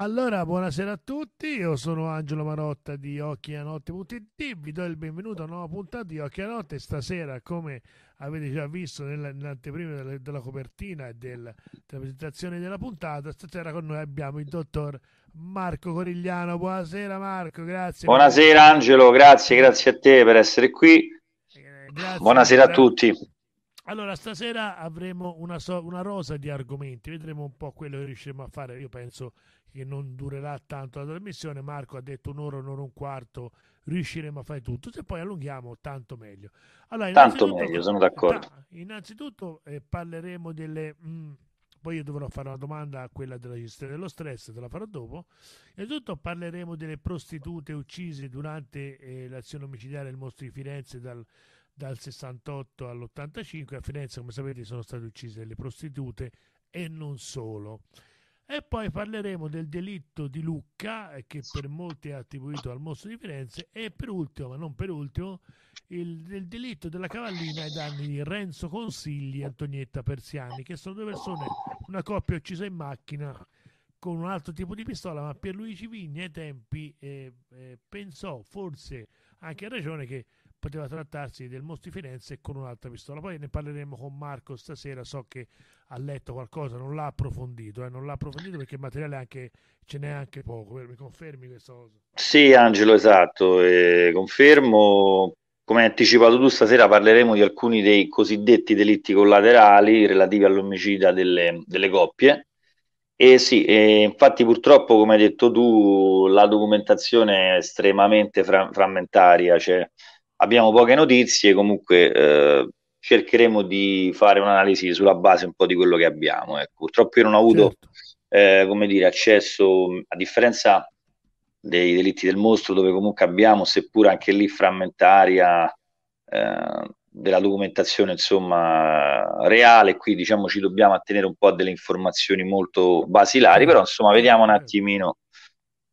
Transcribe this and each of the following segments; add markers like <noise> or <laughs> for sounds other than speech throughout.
Allora, buonasera a tutti, io sono Angelo Marotta di occhianotte.it, vi do il benvenuto a una nuova puntata di Occhi a Notte, stasera come avete già visto nell'anteprima della, copertina e della presentazione della puntata, stasera con noi abbiamo il dottor Marco Corigliano, buonasera Marco, grazie. Buonasera per... Angelo, grazie, grazie a te per essere qui, eh, grazie, buonasera per... a tutti. Allora, stasera avremo una, so- una rosa di argomenti, vedremo un po' quello che riusciremo a fare, io penso che non durerà tanto la trasmissione. Marco ha detto un'ora, un'ora un quarto, riusciremo a fare tutto. Se poi allunghiamo, tanto meglio. Allora, tanto meglio, sono d'accordo. Innanzitutto eh, parleremo delle... Mh, mm, poi io dovrò fare una domanda a quella della gestione dello stress, te la farò dopo. Innanzitutto parleremo delle prostitute uccise durante eh, l'azione omicidiaria del mostro di Firenze dal, dal 68 all'85. A Firenze, come sapete, sono state uccise le prostitute e non solo. E poi parleremo del delitto di Lucca, eh, che per molti è attribuito al mostro di Firenze, e per ultimo, ma non per ultimo, il, del delitto della cavallina ai danni di Renzo Consigli e Antonietta Persiani, che sono due persone, una coppia uccisa in macchina con un altro tipo di pistola, ma Pierluigi Vigni ai tempi eh, eh, pensò forse anche a ragione che poteva trattarsi del Mosti Firenze con un'altra pistola. Poi ne parleremo con Marco stasera, so che ha letto qualcosa, non l'ha approfondito, eh, non l'ha approfondito perché il materiale anche, ce n'è anche poco, mi confermi questa cosa? Sì Angelo, esatto, eh, confermo. Come hai anticipato tu, stasera parleremo di alcuni dei cosiddetti delitti collaterali relativi all'omicida delle, delle coppie. E sì, e infatti purtroppo, come hai detto tu, la documentazione è estremamente fra- frammentaria, cioè abbiamo poche notizie, comunque eh, cercheremo di fare un'analisi sulla base un po' di quello che abbiamo. Ecco. Purtroppo io non ho avuto certo. eh, come dire, accesso, a differenza dei delitti del mostro, dove comunque abbiamo, seppur anche lì frammentaria, eh, della documentazione insomma reale, qui diciamo ci dobbiamo attenere un po' a delle informazioni molto basilari, però insomma vediamo un certo. attimino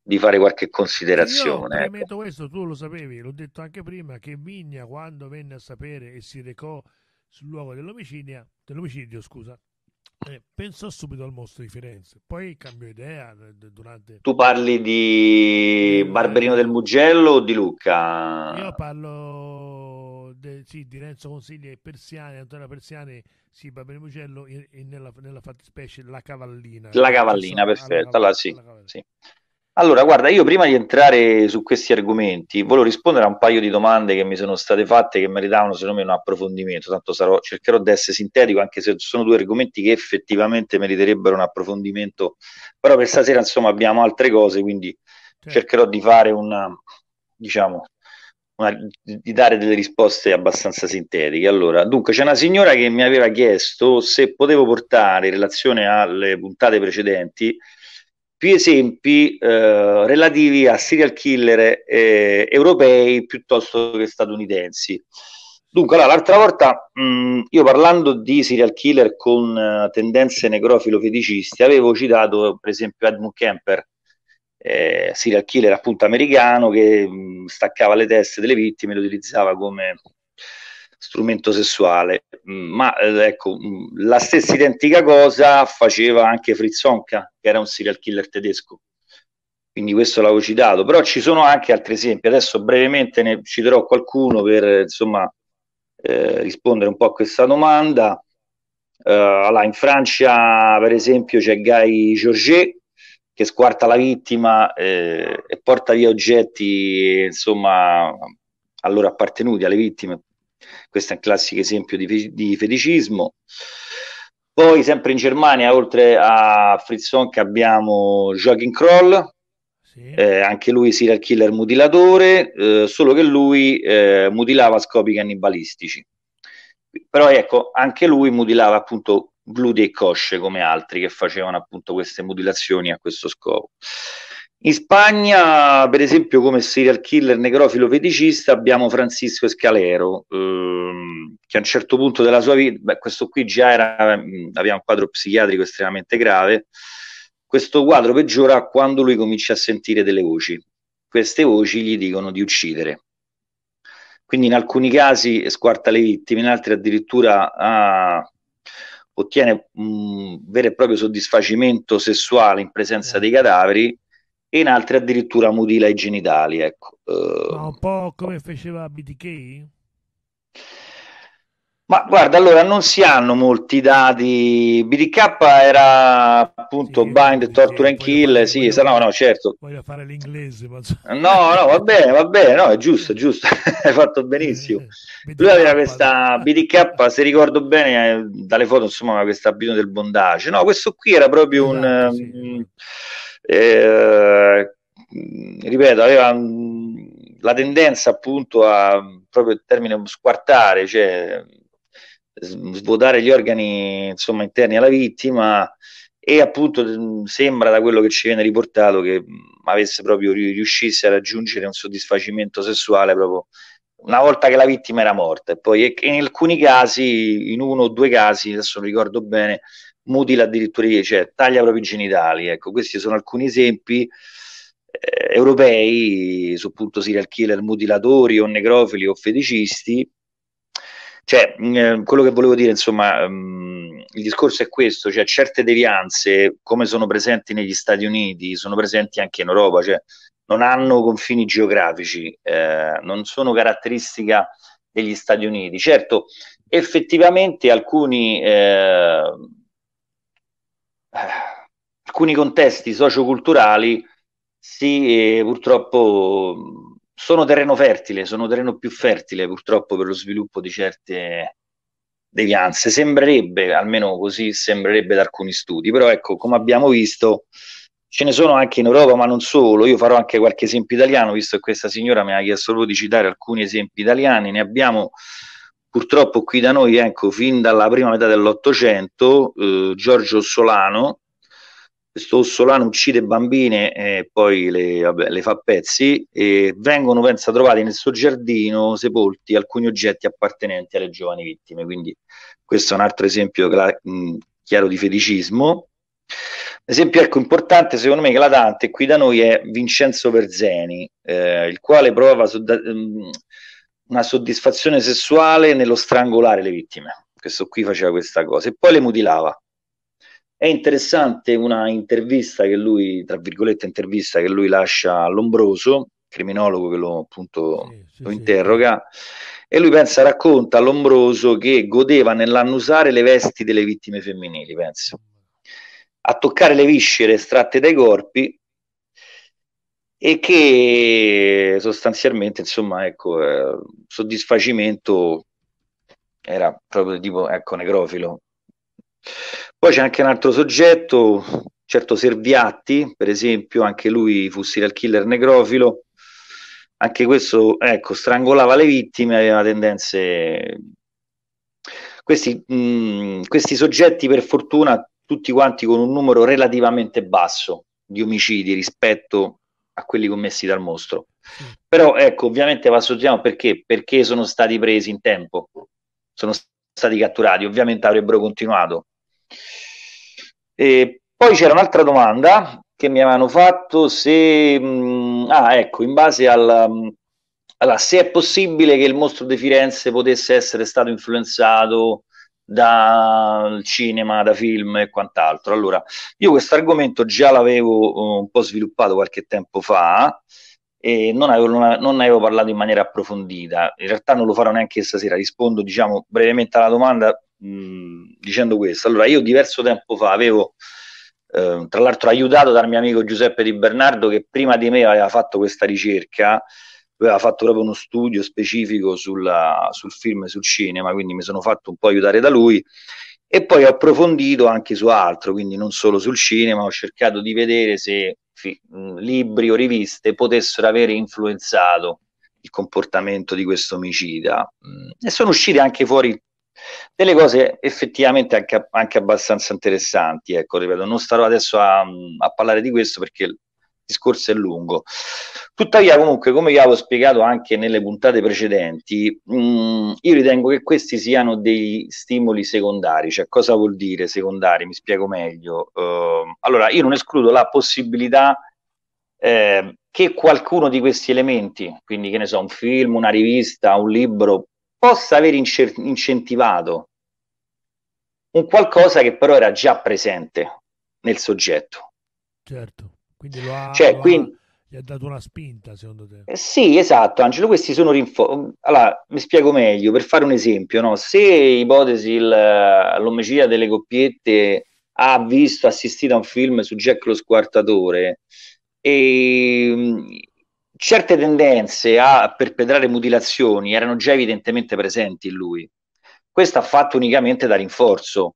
di fare qualche considerazione. Io ecco. premetto ecco. questo, tu lo sapevi, l'ho detto anche prima, che Vigna quando venne a sapere e si recò sul luogo dell'omicidio, dell'omicidio scusa, eh, pensò subito al mostro di Firenze, poi cambiò idea durante... Tu parli di Barberino del Mugello o di Lucca? Io parlo de, sì, di Renzo Consigli e Persiani, Antonio Persiani, sì, Barberino del Mugello e, nella, nella, fattispecie La Cavallina. La Cavallina, perfetto, allora sì. La sì. Allora, guarda, io prima di entrare su questi argomenti volevo rispondere a un paio di domande che mi sono state fatte che meritavano secondo me un approfondimento, tanto sarò, cercherò di essere sintetico anche se sono due argomenti che effettivamente meriterebbero un approfondimento, però per stasera insomma abbiamo altre cose, quindi sì. Certo. cercherò di fare una, diciamo, una, di dare delle risposte abbastanza sintetiche. Allora, dunque, c'è una signora che mi aveva chiesto se potevo portare in relazione alle puntate precedenti più esempi eh, relativi a serial killer eh, europei piuttosto che statunitensi. Dunque, allora, l'altra volta mh, mm, io parlando di serial killer con uh, tendenze necrofilo feticisti avevo citato per esempio Edmund Kemper, eh, serial killer appunto americano che mh, mm, staccava le teste delle vittime e le utilizzava come strumento sessuale, mm, ma eh, ecco, mm, la stessa identica cosa faceva anche Fritz Honka, che era un serial killer tedesco. Quindi questo l'avevo citato, però ci sono anche altri esempi. Adesso brevemente ne citerò qualcuno per insomma eh, rispondere un po' a questa domanda. Eh, allora, in Francia, per esempio, c'è Guy Georget che squarta la vittima eh, e porta via oggetti, insomma, allora appartenuti alle vittime questo è un classico esempio di, di feticismo. Poi, sempre in Germania, oltre a Fritzon, che abbiamo Joachim Kroll, eh, anche lui serial killer mutilatore, eh, solo che lui eh, mutilava scopi cannibalistici. Però ecco, anche lui mutilava appunto gludi e cosce come altri che facevano appunto queste mutilazioni a questo scopo. In Spagna, per esempio, come serial killer necrofilo feticista abbiamo Francisco Escalero, ehm, che a un certo punto della sua vita, beh, questo qui già era, mh, aveva un quadro psichiatrico estremamente grave, questo quadro peggiora quando lui comincia a sentire delle voci. Queste voci gli dicono di uccidere. Quindi in alcuni casi squarta le vittime, in altri addirittura ah, ottiene un vero e proprio soddisfacimento sessuale in presenza dei cadaveri e in altri addirittura mutila i genitali. Ecco. Eh. Ma un po' come faceva BDK? Ma guarda, allora non si hanno molti dati. BDK era appunto sì, Bind, Torture and Kill. Fare, sì, voglio, no, no, certo. Voglio fare l'inglese. Ma... No, no, va bene, va bene, no, è giusto, è giusto. <laughs> Hai fatto benissimo. BDK, eh, eh, Lui aveva questa <laughs> BDK, se ricordo bene, dalle foto, insomma, questa abitudine del bondage. No, questo qui era proprio esatto, un. Sì. Ehm, esatto eh, ripeto, aveva la tendenza appunto a proprio il termine squartare, cioè svuotare gli organi insomma, interni alla vittima e appunto sembra da quello che ci viene riportato che avesse proprio riuscisse a raggiungere un soddisfacimento sessuale proprio una volta che la vittima era morta e poi in alcuni casi, in uno o due casi, adesso non ricordo bene, mutila addirittura i cioè taglia proprio i genitali. Ecco, questi sono alcuni esempi eh, europei su appunto serial killer, mutilatori o necrofili o feticisti. Cioè, mh, mm, quello che volevo dire, insomma, mh, mm, il discorso è questo, cioè certe devianze, come sono presenti negli Stati Uniti, sono presenti anche in Europa, cioè non hanno confini geografici, eh, non sono caratteristica degli Stati Uniti. Certo, effettivamente alcuni eh, alcuni contesti socioculturali sì, purtroppo sono terreno fertile, sono terreno più fertile purtroppo per lo sviluppo di certe devianze. Sembrerebbe, almeno così sembrerebbe da alcuni studi, però ecco, come abbiamo visto, ce ne sono anche in Europa, ma non solo. Io farò anche qualche esempio italiano, visto che questa signora mi ha chiesto proprio di citare alcuni esempi italiani. Ne abbiamo Purtroppo qui da noi, ecco, fin dalla prima metà dell'Ottocento, eh, Giorgio Ossolano, questo Ossolano uccide bambine e poi le, vabbè, le, fa pezzi e vengono, pensa, trovati nel suo giardino sepolti alcuni oggetti appartenenti alle giovani vittime. Quindi questo è un altro esempio cla- chiaro di feticismo. Esempio ecco, importante secondo me eclatante qui da noi è Vincenzo Verzeni, eh, il quale prova... Sodda- mh, una soddisfazione sessuale nello strangolare le vittime. Questo qui faceva questa cosa e poi le mutilava. È interessante una intervista che lui, tra virgolette, intervista che lui lascia all'ombroso, criminologo che lo, appunto, sì, sì, lo interroga, sì. e lui pensa, racconta all'ombroso che godeva nell'annusare le vesti delle vittime femminili, penso. A toccare le viscere estratte dai corpi e che sostanzialmente, insomma, ecco, eh, soddisfacimento era proprio tipo, ecco, necrofilo. Poi c'è anche un altro soggetto, certo Serviatti, per esempio, anche lui fu serial killer necrofilo, anche questo, ecco, strangolava le vittime, aveva tendenze... Questi, mh, mm, questi soggetti, per fortuna, tutti quanti con un numero relativamente basso di omicidi rispetto a quelli commessi dal mostro. Mm. Però ecco, ovviamente va sottolineiamo perché? Perché sono stati presi in tempo, sono stati catturati, ovviamente avrebbero continuato. E poi c'era un'altra domanda che mi avevano fatto se mh, mm, ah, ecco, in base al mm, allora, se è possibile che il mostro di Firenze potesse essere stato influenzato da cinema, da film e quant'altro. Allora, io questo argomento già l'avevo eh, un po' sviluppato qualche tempo fa e non, avevo, non ne avevo parlato in maniera approfondita. In realtà non lo farò neanche stasera, rispondo diciamo brevemente alla domanda mh, mm, dicendo questo. Allora, io diverso tempo fa avevo eh, tra l'altro aiutato dal mio amico Giuseppe Di Bernardo che prima di me aveva fatto questa ricerca aveva fatto proprio uno studio specifico sulla, sul film e sul cinema, quindi mi sono fatto un po' aiutare da lui e poi ho approfondito anche su altro, quindi non solo sul cinema, ho cercato di vedere se fi, mm, libri o riviste potessero avere influenzato il comportamento di questo omicida mm. e sono uscite anche fuori delle cose effettivamente anche, anche abbastanza interessanti, ecco, ripeto, non starò adesso a, mm, a parlare di questo perché discorso è lungo. Tuttavia, comunque, come vi avevo spiegato anche nelle puntate precedenti, mh, mm, io ritengo che questi siano dei stimoli secondari. Cioè, cosa vuol dire secondari? Mi spiego meglio. Uh, allora, io non escludo la possibilità eh, che qualcuno di questi elementi, quindi che ne so, un film, una rivista, un libro, possa aver incer- incentivato un qualcosa che però era già presente nel soggetto. Certo. Quindi lo ha, cioè, lo quindi... ha, gli ha dato una spinta, secondo te? Eh, sì, esatto, Angelo, questi sono rinforzi. Allora, mi spiego meglio, per fare un esempio, no? se ipotesi il, l'omicidia delle coppiette ha visto, assistito a un film su Jack lo squartatore e ehm, certe tendenze a perpetrare mutilazioni erano già evidentemente presenti in lui. Questo ha fatto unicamente da rinforzo,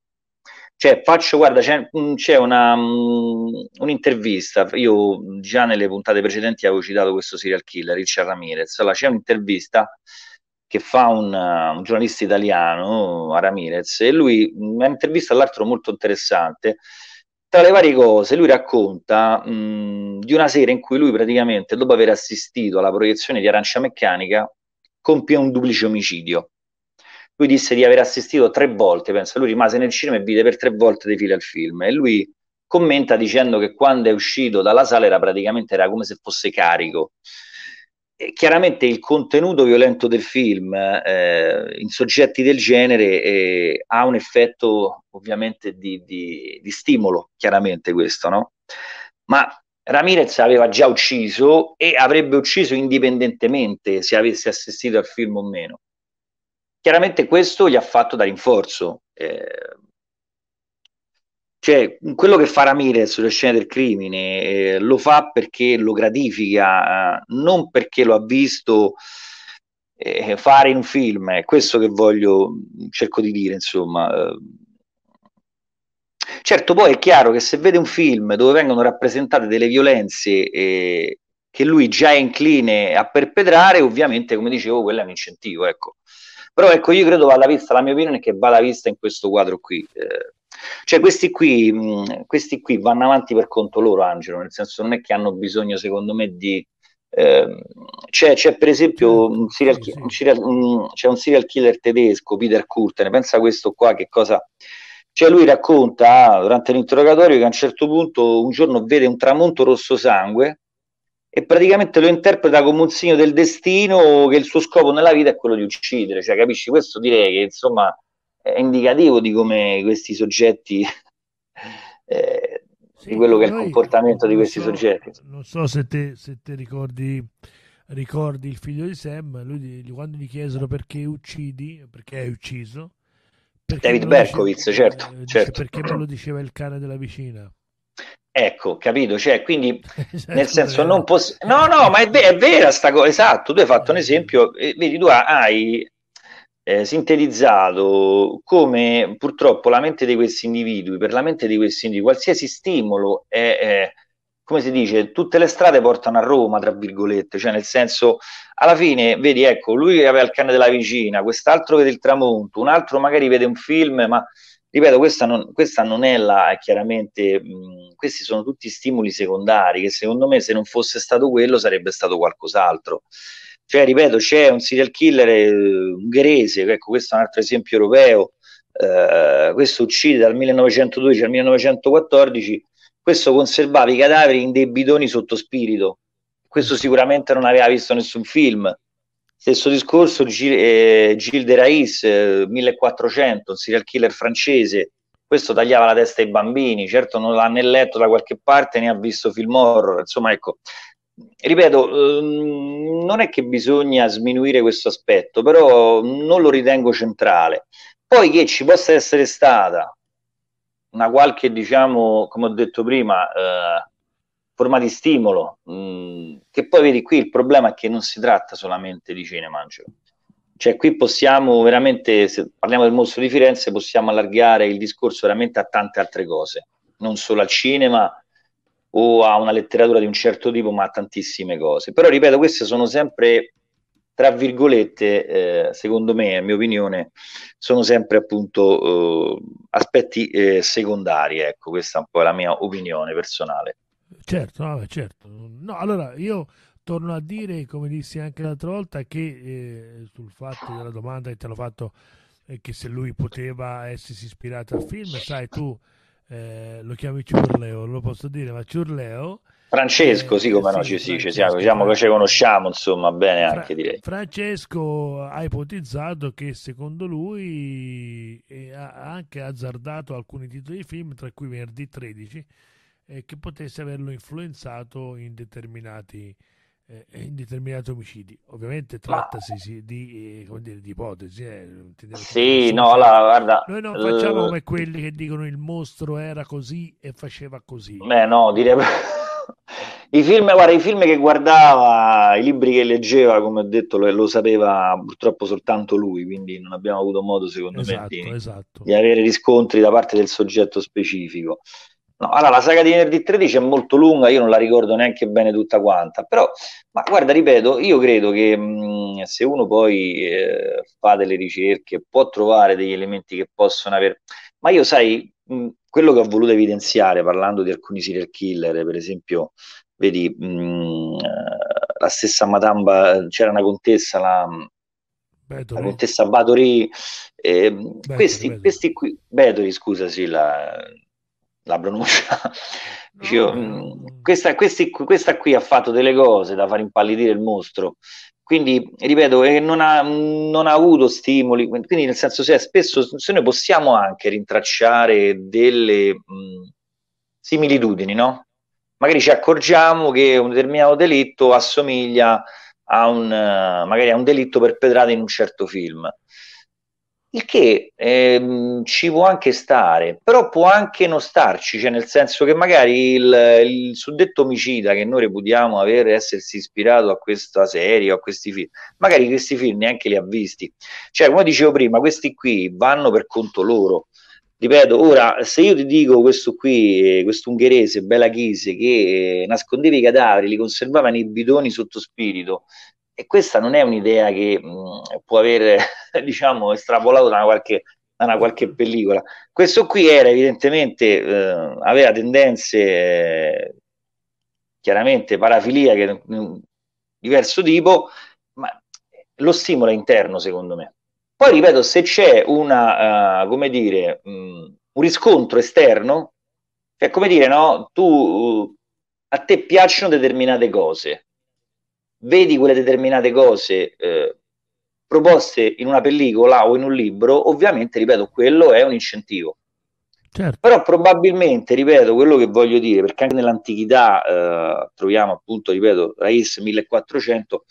cioè, faccio, guarda, c'è, c'è una, mm, un'intervista, io già nelle puntate precedenti avevo citato questo serial killer, Richard Ramirez, allora c'è un'intervista che fa un, uh, un giornalista italiano, a Ramirez, e lui, un'intervista mm, all'altro molto interessante, tra le varie cose lui racconta mh, mm, di una sera in cui lui praticamente dopo aver assistito alla proiezione di Arancia Meccanica compie un duplice omicidio lui disse di aver assistito tre volte, pensa, lui rimase nel cinema e vide per tre volte dei file al film e lui commenta dicendo che quando è uscito dalla sala era praticamente era come se fosse carico. E chiaramente il contenuto violento del film eh, in soggetti del genere eh, ha un effetto ovviamente di, di, di stimolo, chiaramente questo, no? Ma Ramirez aveva già ucciso e avrebbe ucciso indipendentemente se avesse assistito al film o meno. Chiaramente questo gli ha fatto da rinforzo. Eh, cioè, quello che fa Ramirez sulle scene del crimine eh, lo fa perché lo gratifica, eh, non perché lo ha visto eh, fare in un film. È questo che voglio, cerco di dire, insomma. Eh. Certo, poi è chiaro che se vede un film dove vengono rappresentate delle violenze eh, che lui già è incline a perpetrare, ovviamente, come dicevo, quello è un incentivo. Ecco. Però ecco, io credo vada vista, la mia opinione è che vada vista in questo quadro qui. Eh, cioè questi qui, mh, questi qui vanno avanti per conto loro, Angelo, nel senso non è che hanno bisogno, secondo me, di... Ehm, c'è, c'è, per esempio un serial, un, serial, un, c'è un serial killer tedesco, Peter Kurten, pensa a questo qua che cosa... Cioè lui racconta ah, durante l'interrogatorio che a un certo punto un giorno vede un tramonto rosso sangue e praticamente lo interpreta come un segno del destino che il suo scopo nella vita è quello di uccidere, cioè capisci? Questo direi che insomma è indicativo di come questi soggetti, <laughs> eh, sì, di quello che è il comportamento di questi so, soggetti. Non so se te, se te ricordi, ricordi, il figlio di Sam, lui, quando gli chiesero perché uccidi, perché hai ucciso, perché David Berkowitz, dice, certo, eh, certo. Perché me lo diceva il cane della vicina. Ecco, capito? Cioè, quindi <laughs> cioè, nel senso non cioè. posso... No, no, ma è, ver- è vera sta cosa, esatto, tu hai fatto un eh. esempio, eh, vedi, tu hai eh, sintetizzato come purtroppo la mente di questi individui, per la mente di questi individui, qualsiasi stimolo è, è come si dice, tutte le strade portano a Roma, tra virgolette, cioè nel senso, alla fine, vedi, ecco, lui aveva il cane della vicina, quest'altro vede il tramonto, un altro magari vede un film, ma ripeto, questa non, questa non è la, chiaramente, mh, questi sono tutti stimoli secondari che secondo me se non fosse stato quello sarebbe stato qualcos'altro. Cioè, ripeto, c'è un serial killer eh, ungherese, ecco, questo è un altro esempio europeo, eh, questo uccide dal 1912 al 1914, questo conservava i cadaveri in dei bidoni sotto spirito, questo sicuramente non aveva visto nessun film, Stesso discorso, Gilles, eh, Gilles de Raiz, eh, 1400, serial killer francese, questo tagliava la testa ai bambini, certo non l'ha né letto da qualche parte né ha visto film horror, insomma ecco, ripeto, ehm, non è che bisogna sminuire questo aspetto, però non lo ritengo centrale. Poi che ci possa essere stata una qualche, diciamo, come ho detto prima, eh, forma di stimolo. Mh, mm, che poi vedi qui il problema è che non si tratta solamente di cinema, Angelo. Cioè qui possiamo veramente, se parliamo del mostro di Firenze, possiamo allargare il discorso veramente a tante altre cose, non solo al cinema o a una letteratura di un certo tipo, ma a tantissime cose. Però ripeto, queste sono sempre, tra virgolette, eh, secondo me, a mia opinione, sono sempre appunto eh, aspetti eh, secondari, ecco, questa è un po' la mia opinione personale. Certo, no, certo. No, allora io torno a dire, come dissi anche l'altra volta, che eh, sul fatto della domanda che ti hanno fatto eh, che se lui poteva essersi ispirato al film, sai tu eh, lo chiami Ciurleo, lo posso dire, ma Ciurleo... Francesco, sì, eh, come sì, no, ci, sì, ci siamo, diciamo che ci conosciamo, insomma, bene anche Fra- direi. Francesco ha ipotizzato che secondo lui eh, ha anche azzardato alcuni titoli di film, tra cui Venerdì 13, eh, che potesse averlo influenzato in determinati, eh, eh, in determinati omicidi. Ovviamente trattasi Ma... di, eh, dire, di, ipotesi. Eh, sì, no, allora, guarda... Noi non facciamo come quelli che dicono il mostro era così e faceva così. Beh, no, direbbe... <laughs> I film, guarda, I film, che guardava, i libri che leggeva, come ho detto, lo, lo sapeva purtroppo soltanto lui, quindi non abbiamo avuto modo, secondo esatto, me, di, esatto, esatto. di, avere riscontri da parte del soggetto specifico. No, allora la saga di venerdì 13 è molto lunga, io non la ricordo neanche bene tutta quanta, però, ma guarda, ripeto, io credo che mh, mm, se uno poi eh, fa delle ricerche può trovare degli elementi che possono avere, ma io sai, mh, mm, quello che ho voluto evidenziare parlando di alcuni serial killer, per esempio, vedi, mh, mm, la stessa Matamba, c'era una contessa, la, Betori. la contessa Batori, eh, Betori, questi, Betori. questi qui, Betori, scusa, sì, la la pronuncia. <laughs> Dicevo, mm, questa, questi, questa, qui ha fatto delle cose da far impallidire il mostro. Quindi, ripeto, non, ha, non, ha, avuto stimoli. Quindi, nel senso, se spesso se noi possiamo anche rintracciare delle mh, mm, similitudini, no? Magari ci accorgiamo che un determinato delitto assomiglia a un, magari a un delitto perpetrato in un certo film il che ehm, ci può anche stare, però può anche non starci, cioè nel senso che magari il, il suddetto omicida che noi reputiamo aver essersi ispirato a questa serie o a questi film, magari questi film neanche li ha visti. Cioè, come dicevo prima, questi qui vanno per conto loro. Ripeto, ora, se io ti dico questo qui, questo ungherese, Bella Chise, che nascondeva i cadaveri, li conservava nei bidoni sotto spirito, e questa non è un'idea che mh, può aver, <laughs> diciamo, estrapolato da una qualche, da una qualche pellicola. Questo qui era evidentemente, eh, aveva tendenze eh, chiaramente parafiliache di un diverso tipo, ma lo stimola interno secondo me. Poi ripeto, se c'è una, uh, come dire, mh, un riscontro esterno, è come dire, no, tu, uh, a te piacciono determinate cose, vedi quelle determinate cose eh, proposte in una pellicola o in un libro, ovviamente, ripeto, quello è un incentivo. Certo. Però probabilmente, ripeto, quello che voglio dire, perché anche nell'antichità eh, troviamo appunto, ripeto, Rais 1400,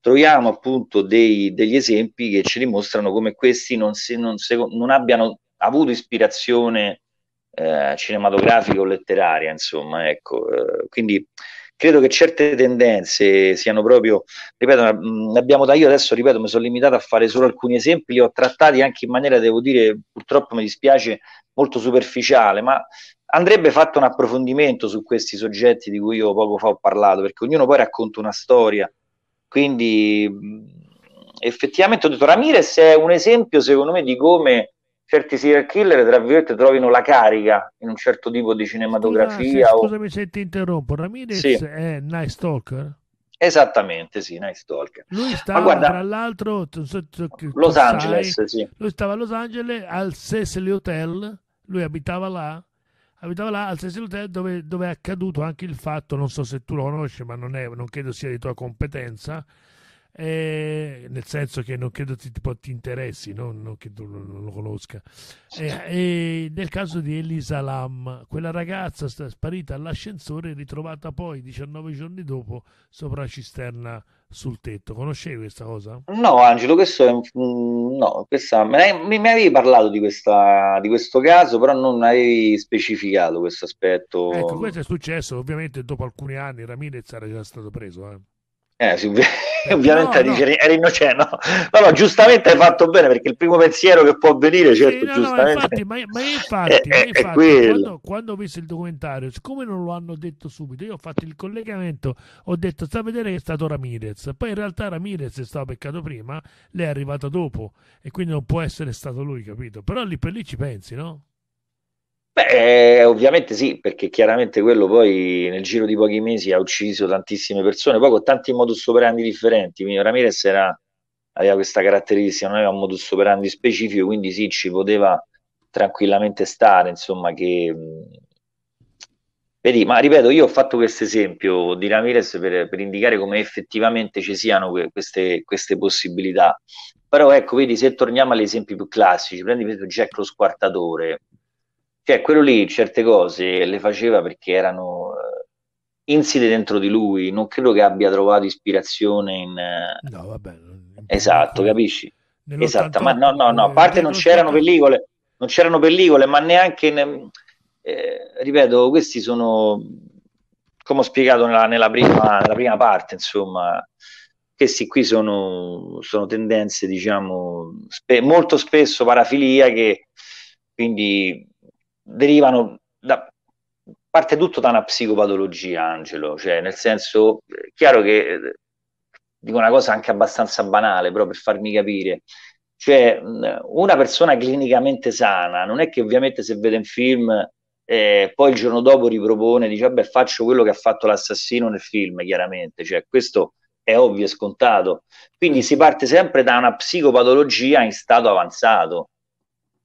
troviamo appunto dei, degli esempi che ci dimostrano come questi non, si, non, se, non abbiano avuto ispirazione eh, cinematografica o letteraria, insomma, ecco. Eh, quindi credo che certe tendenze siano proprio, ripeto, ne abbiamo da io adesso, ripeto, mi sono limitato a fare solo alcuni esempi, li ho trattati anche in maniera, devo dire, purtroppo mi dispiace, molto superficiale, ma andrebbe fatto un approfondimento su questi soggetti di cui io poco fa ho parlato, perché ognuno poi racconta una storia, quindi effettivamente ho detto Ramirez è un esempio secondo me di come certi serial killer, tra virgolette, trovino la carica in un certo tipo di cinematografia. Scusa, o... Scusami se ti interrompo, Ramirez sì. è Night Stalker? Esattamente, sì, Night Stalker. Lui stava, guarda, tra l'altro, Los Angeles, sì. Lui stava a Los Angeles al Cecily Hotel, lui abitava là, abitava là al Cecily Hotel dove, dove, è accaduto anche il fatto, non so se tu lo conosci, ma non, è, non credo sia di tua competenza, eh, nel senso che non credo ti, tipo, ti interessi, no? non che tu non lo conosca. Eh, nel caso di Elisa Lam, quella ragazza sparita all'ascensore e ritrovata poi 19 giorni dopo sopra la cisterna sul tetto. Conoscevi questa cosa? No, Angelo, questo è un... Mm, no, questa... mi, mi avevi parlato di, questa... di, questo caso, però non avevi specificato questo aspetto. Ecco, questo è successo ovviamente dopo alcuni anni, Ramirez era già stato preso. Eh. Eh, sì, <laughs> ovviamente no, no. era innocente, no? no, no, giustamente hai fatto bene perché il primo pensiero che può avvenire, certo, eh, giustamente. Infatti, ma, ma, <laughs> infatti, eh, eh, è, ma infatti è quando, quando, ho visto il documentario, siccome non lo hanno detto subito, io ho fatto il collegamento, ho detto sta a vedere che è stato Ramirez, poi in realtà Ramirez è stato peccato prima, lei è arrivata dopo e quindi non può essere stato lui, capito? Però lì per lì ci pensi, no? Beh, eh, ovviamente sì, perché chiaramente quello poi nel giro di pochi mesi ha ucciso tantissime persone, poi con tanti modus operandi differenti. Quindi Ramirez era, aveva questa caratteristica, non aveva un modus operandi specifico, quindi sì, ci poteva tranquillamente stare, insomma, che... Mm, vedi, ma ripeto, io ho fatto questo esempio di Ramirez per, per, indicare come effettivamente ci siano que- queste, queste possibilità. Però ecco, vedi, se torniamo agli esempi più classici, prendi per esempio Jack lo squartatore, cioè quello lì certe cose le faceva perché erano eh, inside dentro di lui, non credo che abbia trovato ispirazione in... Eh, no, vabbè. In esatto, in... capisci? Esatto, ma no, no, no, a eh, parte non c'erano pellicole, non c'erano pellicole, ma neanche... In... Eh, ripeto, questi sono, come ho spiegato nella, nella, prima, nella prima, parte, insomma, questi qui sono, sono tendenze, diciamo, spe- molto spesso parafilia che quindi derivano da, parte tutto da una psicopatologia, Angelo, cioè nel senso, è eh, chiaro che eh, dico una cosa anche abbastanza banale, però per farmi capire, cioè una persona clinicamente sana non è che ovviamente se vede un film eh, poi il giorno dopo ripropone, dice vabbè faccio quello che ha fatto l'assassino nel film, chiaramente, cioè questo è ovvio e scontato, quindi si parte sempre da una psicopatologia in stato avanzato,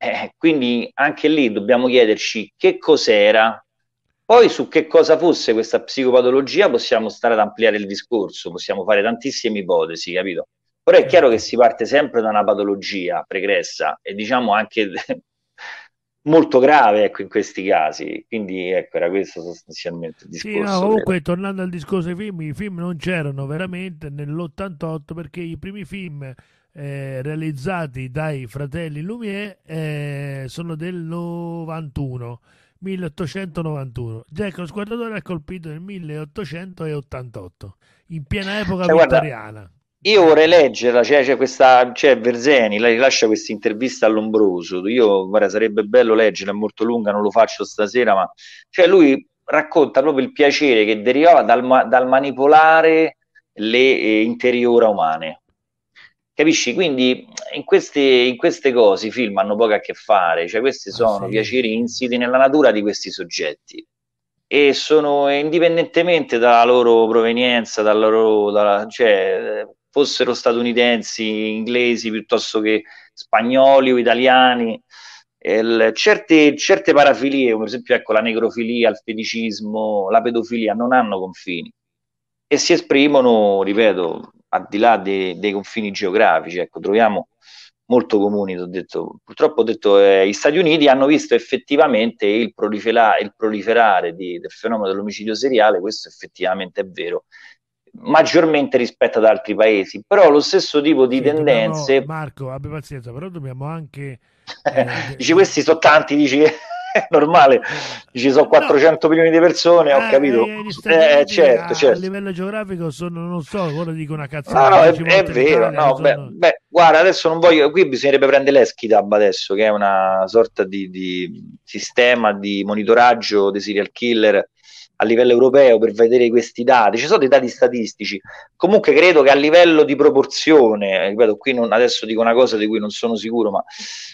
eh, quindi anche lì dobbiamo chiederci che cos'era. Poi su che cosa fosse questa psicopatologia possiamo stare ad ampliare il discorso, possiamo fare tantissime ipotesi, capito? Però è chiaro che si parte sempre da una patologia pregressa e diciamo anche <laughs> molto grave ecco, in questi casi. Quindi ecco, era questo sostanzialmente il discorso. Sì, no, comunque, vero. tornando al discorso dei film, i film non c'erano veramente nell'88 perché i primi film eh, realizzati dai fratelli Lumière eh, sono del 91, 1891. Jack lo squadratore ha colpito nel 1888, in piena epoca cioè, vittoriana. Io vorrei leggerla, cioè, cioè, questa, cioè Verzeni rilascia questa intervista all'Ombroso. Io, guarda, sarebbe bello leggerla, è molto lunga, non lo faccio stasera, ma cioè, lui racconta proprio il piacere che derivava dal, dal manipolare le eh, interiora umane. Capisci? Quindi in queste, in queste cose i film hanno poco a che fare, cioè questi ah, sono ah, sì. piaceri insiti nella natura di questi soggetti e sono indipendentemente dalla loro provenienza, dalla loro, dalla, cioè, fossero statunitensi, inglesi piuttosto che spagnoli o italiani, il, certe, certe, parafilie, come per esempio ecco, la necrofilia, il feticismo, la pedofilia, non hanno confini e si esprimono, ripeto, al di là dei, dei confini geografici, ecco, troviamo molto comuni, ho detto, purtroppo ho detto eh, gli Stati Uniti hanno visto effettivamente il, prolifera, il proliferare di, del fenomeno dell'omicidio seriale, questo effettivamente è vero, maggiormente rispetto ad altri paesi, però lo stesso tipo di sì, tendenze... Dobbiamo, Marco, abbi pazienza, però dobbiamo anche... Eh, <laughs> dici questi sono tanti, dici è <laughs> normale, ci sono 400 no. milioni di persone, ho eh, capito. Eh, eh, certo, a, certo. a livello geografico sono, non so, ora dico una cazzata. No, no, è, è vero, no, sono... beh, beh, guarda, adesso non voglio, qui bisognerebbe prendere l'Eschitab adesso, che è una sorta di, di sistema di monitoraggio dei serial killer a livello europeo per vedere questi dati, ci sono dei dati statistici, comunque credo che a livello di proporzione, eh, ripeto, qui non, adesso dico una cosa di cui non sono sicuro, ma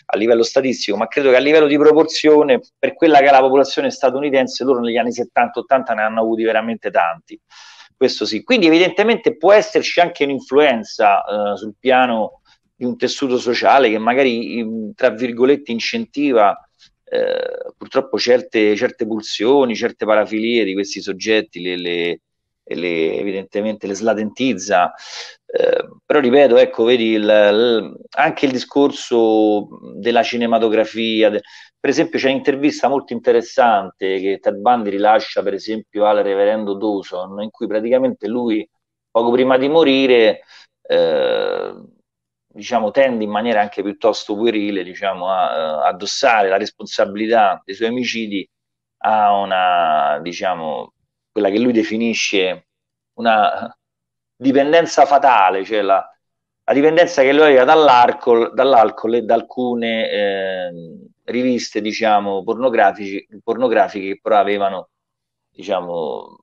a livello statistico, ma credo che a livello di proporzione, per quella che è la popolazione statunitense, loro negli anni 70-80 ne hanno avuti veramente tanti. Questo sì, quindi evidentemente può esserci anche un'influenza eh, sul piano di un tessuto sociale che magari, tra virgolette, incentiva eh, purtroppo certe, certe, pulsioni, certe parafilie di questi soggetti le, le, le, evidentemente le slatentizza. Eh, però ripeto, ecco, vedi il, il, anche il discorso della cinematografia. De, per esempio, c'è un'intervista molto interessante che Ted Bundy rilascia, per esempio, al reverendo Dawson, in cui praticamente lui, poco prima di morire, eh, diciamo, tende in maniera anche piuttosto puerile diciamo, a, a eh, addossare la responsabilità dei suoi omicidi a una, diciamo, quella che lui definisce una dipendenza fatale, cioè la, la dipendenza che lui aveva dall'alcol, dall'alcol e da alcune eh, riviste, diciamo, pornografiche che però avevano, diciamo,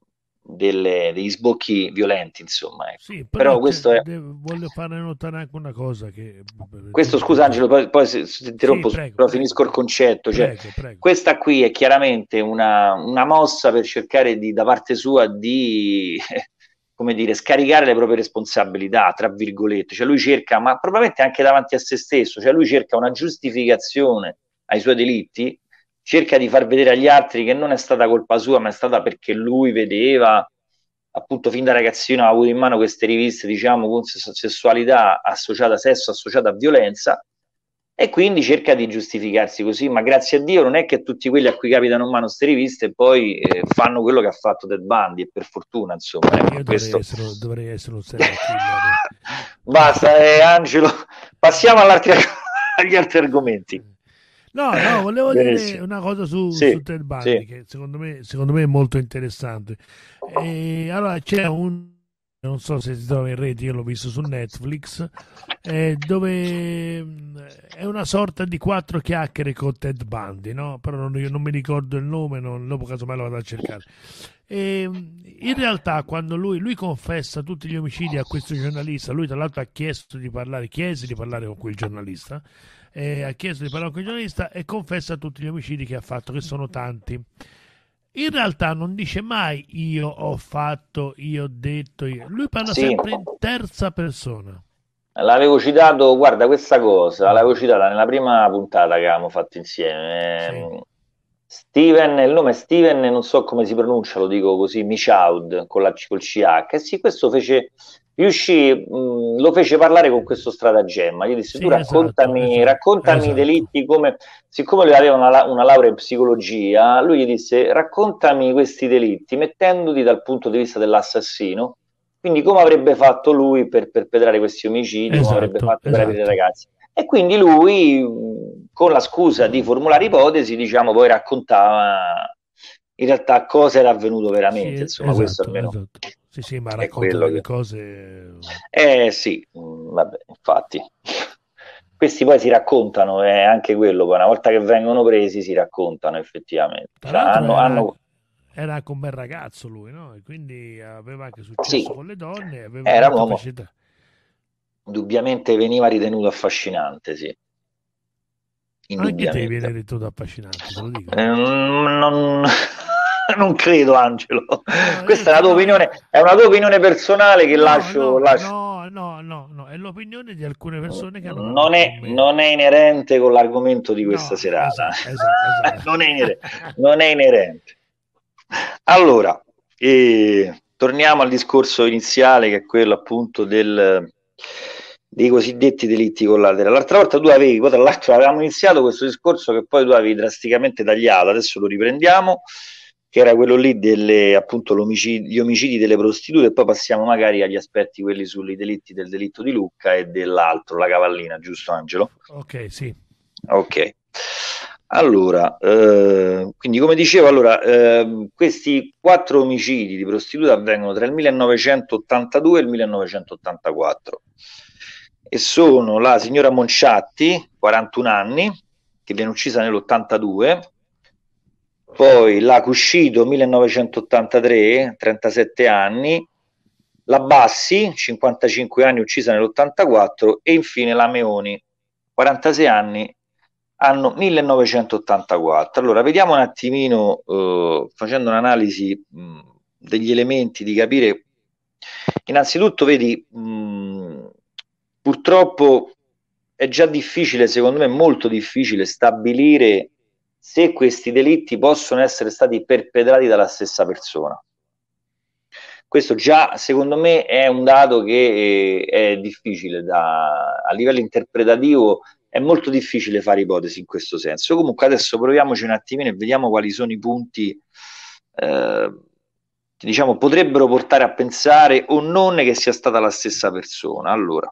delle, degli sbocchi violenti, insomma. Ecco. Sì, però, però questo è... Voglio fare notare anche una cosa che... Eh, questo, scusa Angelo, poi, poi se, se ti interrompo, sì, prego, però prego. finisco il concetto. Cioè, prego, cioè, questa qui è chiaramente una, una mossa per cercare di, da parte sua di... <laughs> come dire, scaricare le proprie responsabilità, tra virgolette, cioè lui cerca, ma probabilmente anche davanti a se stesso, cioè lui cerca una giustificazione ai suoi delitti cerca di far vedere agli altri che non è stata colpa sua, ma è stata perché lui vedeva appunto fin da ragazzino ha avuto in mano queste riviste, diciamo, con sessualità associata a sesso, associata a violenza, e quindi cerca di giustificarsi così, ma grazie a Dio non è che tutti quelli a cui capitano in mano queste riviste poi eh, fanno quello che ha fatto Ted Bundy, e per fortuna, insomma. Eh, Io dovrei, questo... essere, dovrei, essere, un serio <laughs> Basta, eh, Angelo, passiamo <laughs> agli altri argomenti. No, no, <coughs> volevo Benissimo. dire una cosa su, sì, su Ted Bundy sì. che secondo me, secondo me, è molto interessante. E, allora c'è un, non so se si trova in rete, io l'ho visto su Netflix, eh, dove mm, è una sorta di quattro chiacchiere con Ted Bundy, no? però non, io non mi ricordo il nome, non, dopo casomai lo vado a cercare. E, mm, in realtà quando lui, lui confessa tutti gli omicidi a questo giornalista, lui tra l'altro ha chiesto di parlare, chiese di parlare con quel giornalista eh, ha chiesto di parlare con il giornalista e confessa tutti gli omicidi che ha fatto, che sono tanti. In realtà non dice mai io ho fatto, io ho detto, io. lui parla sì. sempre in terza persona. L'avevo citato, guarda questa cosa, l'avevo citata nella prima puntata che avevamo fatto insieme. Sì. Steven, il nome è Steven, non so come si pronuncia, lo dico così, Michaud con la, col CH. E sì, questo fece riuscì, mh, mm, lo fece parlare con questo stratagemma. Gli disse: sì, Tu esatto, raccontami, esatto, raccontami esatto. i delitti come. Siccome lui aveva una, una, laurea in psicologia, lui gli disse: Raccontami questi delitti mettendoti dal punto di vista dell'assassino. Quindi, come avrebbe fatto lui per perpetrare questi omicidi, esatto, come avrebbe esatto, fatto per avere i esatto. ragazzi. E quindi lui, mm, con la scusa di formulare ipotesi, diciamo, poi raccontava in realtà cosa era avvenuto veramente. Sì, insomma, questo almeno. Esatto. Sì, sì, ma raccontano delle che... cose... Eh sì, mm, vabbè, infatti. Questi poi si raccontano, è eh, anche quello, poi una volta che vengono presi si raccontano effettivamente. Cioè, hanno, era, hanno... era anche un bel ragazzo lui, no? E quindi aveva anche successo sì. con le donne. Aveva era un uomo... Facilità. Indubbiamente veniva ritenuto affascinante, sì. Anche te viene ritenuto affascinante, te lo dico. Eh, non... <laughs> non credo, Angelo. No, <laughs> Questa è la tua no, opinione, è una tua opinione personale che no, lascio, lascio. No, no, no, è l'opinione di alcune persone che hanno. Non è, non è inerente con l'argomento di questa serata. Esatto, esatto, esatto. <laughs> non, è inerente, non è inerente. Allora, eh, torniamo al discorso iniziale che è quello appunto del dei cosiddetti delitti collaterali. L'altra volta tu avevi, tra l'altro avevamo iniziato questo discorso che poi tu avevi drasticamente tagliato, adesso lo riprendiamo, che era quello lì delle appunto gli omicidi delle prostitute e poi passiamo magari agli aspetti quelli sui delitti del delitto di Lucca e dell'altro, la cavallina, giusto Angelo? Ok, sì. Ok. Allora, eh, quindi come dicevo, allora, eh, questi quattro omicidi di prostitute avvengono tra il 1982 e il 1984 e sono la signora Monciatti, 41 anni, che viene uccisa nell'82, poi la Cuscito 1983, 37 anni, la Bassi, 55 anni, uccisa nell'84, e infine la Meoni, 46 anni, anno 1984. Allora, vediamo un attimino, eh, facendo un'analisi mh, degli elementi, di capire, innanzitutto, vedi, mh, purtroppo è già difficile, secondo me molto difficile, stabilire se questi delitti possono essere stati perpetrati dalla stessa persona. Questo già, secondo me, è un dato che eh, è difficile da, a livello interpretativo, è molto difficile fare ipotesi in questo senso. Comunque adesso proviamoci un attimino e vediamo quali sono i punti eh, che diciamo, potrebbero portare a pensare o non che sia stata la stessa persona. Allora,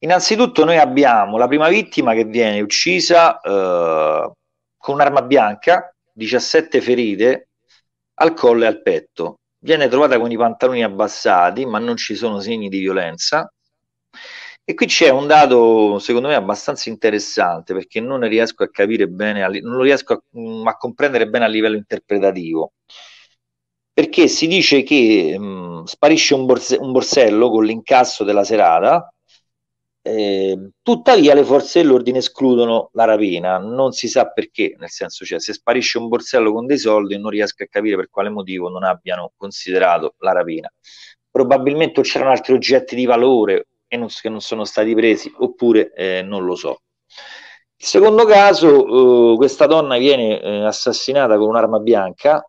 Innanzitutto noi abbiamo la prima vittima che viene uccisa eh, con un'arma bianca, 17 ferite al collo e al petto. Viene trovata con i pantaloni abbassati, ma non ci sono segni di violenza. E qui c'è un dato, secondo me, abbastanza interessante, perché non riesco a capire bene, non lo riesco a, mm, a comprendere bene a livello interpretativo. Perché si dice che mh, mm, sparisce un, borse, un borsello con l'incasso della serata, eh, tuttavia le forze dell'ordine escludono la rapina, non si sa perché, nel senso cioè se sparisce un borsello con dei soldi non riesco a capire per quale motivo non abbiano considerato la rapina. Probabilmente c'erano altri oggetti di valore non, che non sono stati presi oppure eh, non lo so. Il secondo caso, eh, questa donna viene eh, assassinata con un'arma bianca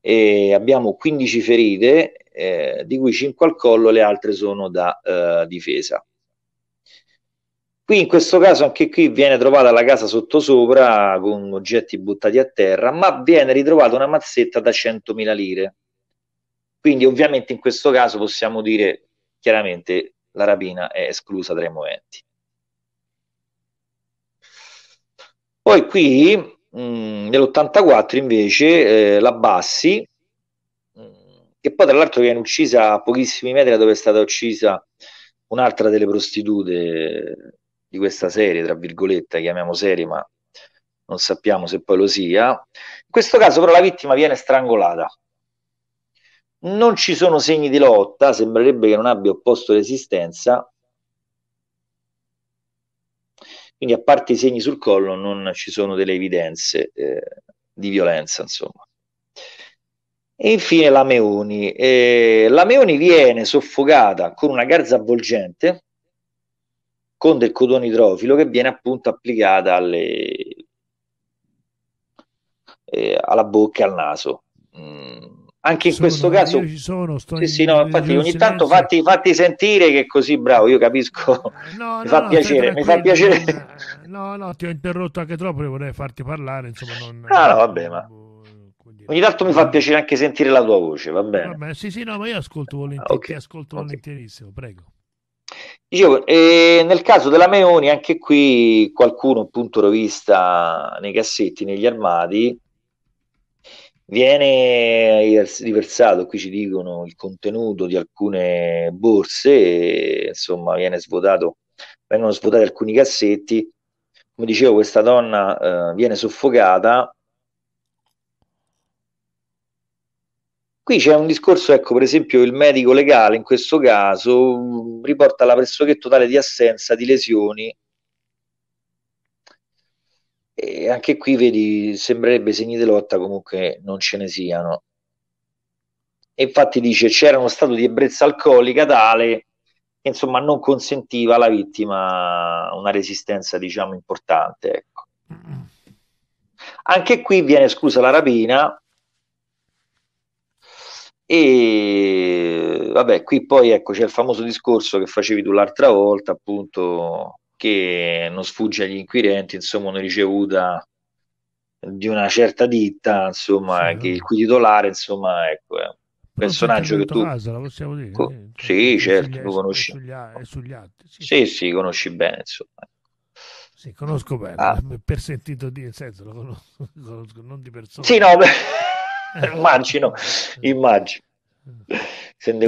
e abbiamo 15 ferite, eh, di cui 5 al collo, le altre sono da eh, difesa Qui in questo caso anche qui viene trovata la casa sottosopra con oggetti buttati a terra, ma viene ritrovata una mazzetta da 100.000 lire. Quindi ovviamente in questo caso possiamo dire chiaramente la rapina è esclusa tra i moventi. Poi qui mm, nell'84 invece eh, la Bassi, mm, che poi tra l'altro viene uccisa a pochissimi metri da dove è stata uccisa un'altra delle prostitute di questa serie, tra virgolette, chiamiamo serie, ma non sappiamo se poi lo sia. In questo caso però la vittima viene strangolata. Non ci sono segni di lotta, sembrerebbe che non abbia opposto resistenza. Quindi a parte i segni sul collo non ci sono delle evidenze eh, di violenza, insomma. E infine la Meoni. Eh, la Meoni viene soffocata con una garza avvolgente con del codone idrofilo che viene appunto applicata alle, eh, alla bocca e al naso. Mm. Anche in sono, questo caso, ci sono, sto sì, in, sì, no, infatti, ogni silenzio. tanto fatti, fatti, sentire che così bravo. Io capisco, no, <laughs> mi, no, fa no, piacere, mi fa piacere. Eh, no, no, ti ho interrotto anche troppo. Io vorrei farti parlare. Insomma, non, ah, no, vabbè, ma <laughs> ogni tanto mi fa piacere anche sentire la tua voce, va bene? Vabbè, sì, sì, no, ma io ascolto volentieri, ah, okay. ascolto okay. volentierissimo, prego. Dicevo, eh, nel caso della Meoni, anche qui qualcuno, appunto, l'ho nei cassetti, negli armadi, viene riversato, qui ci dicono, il contenuto di alcune borse, e, insomma, svuotato, vengono svuotati alcuni cassetti. Come dicevo, questa donna eh, viene soffocata Qui c'è un discorso, ecco, per esempio il medico legale in questo caso riporta la pressoché totale di assenza di lesioni e anche qui vedi sembrerebbe segni di lotta comunque non ce ne siano e infatti dice c'era uno stato di ebbrezza alcolica tale che insomma non consentiva alla vittima una resistenza diciamo importante ecco. anche qui viene scusa la rapina e vabbè, qui poi ecco c'è il famoso discorso che facevi tu l'altra volta, appunto, che non sfugge agli inquirenti, insomma, una ricevuta di una certa ditta, insomma, sì. che il cui titolare, insomma, ecco, è un personaggio che tu... Casa, la possiamo dire. Co- eh, sì, certo, lo conosci. Sugli, sugli altri, sì. sì, sì, conosci bene, insomma. Sì, conosco bene, ah. per sentito dire, senso, lo conosco, lo <laughs> conosco, non di persona. Sì, no, beh... <laughs> immagino, immagino.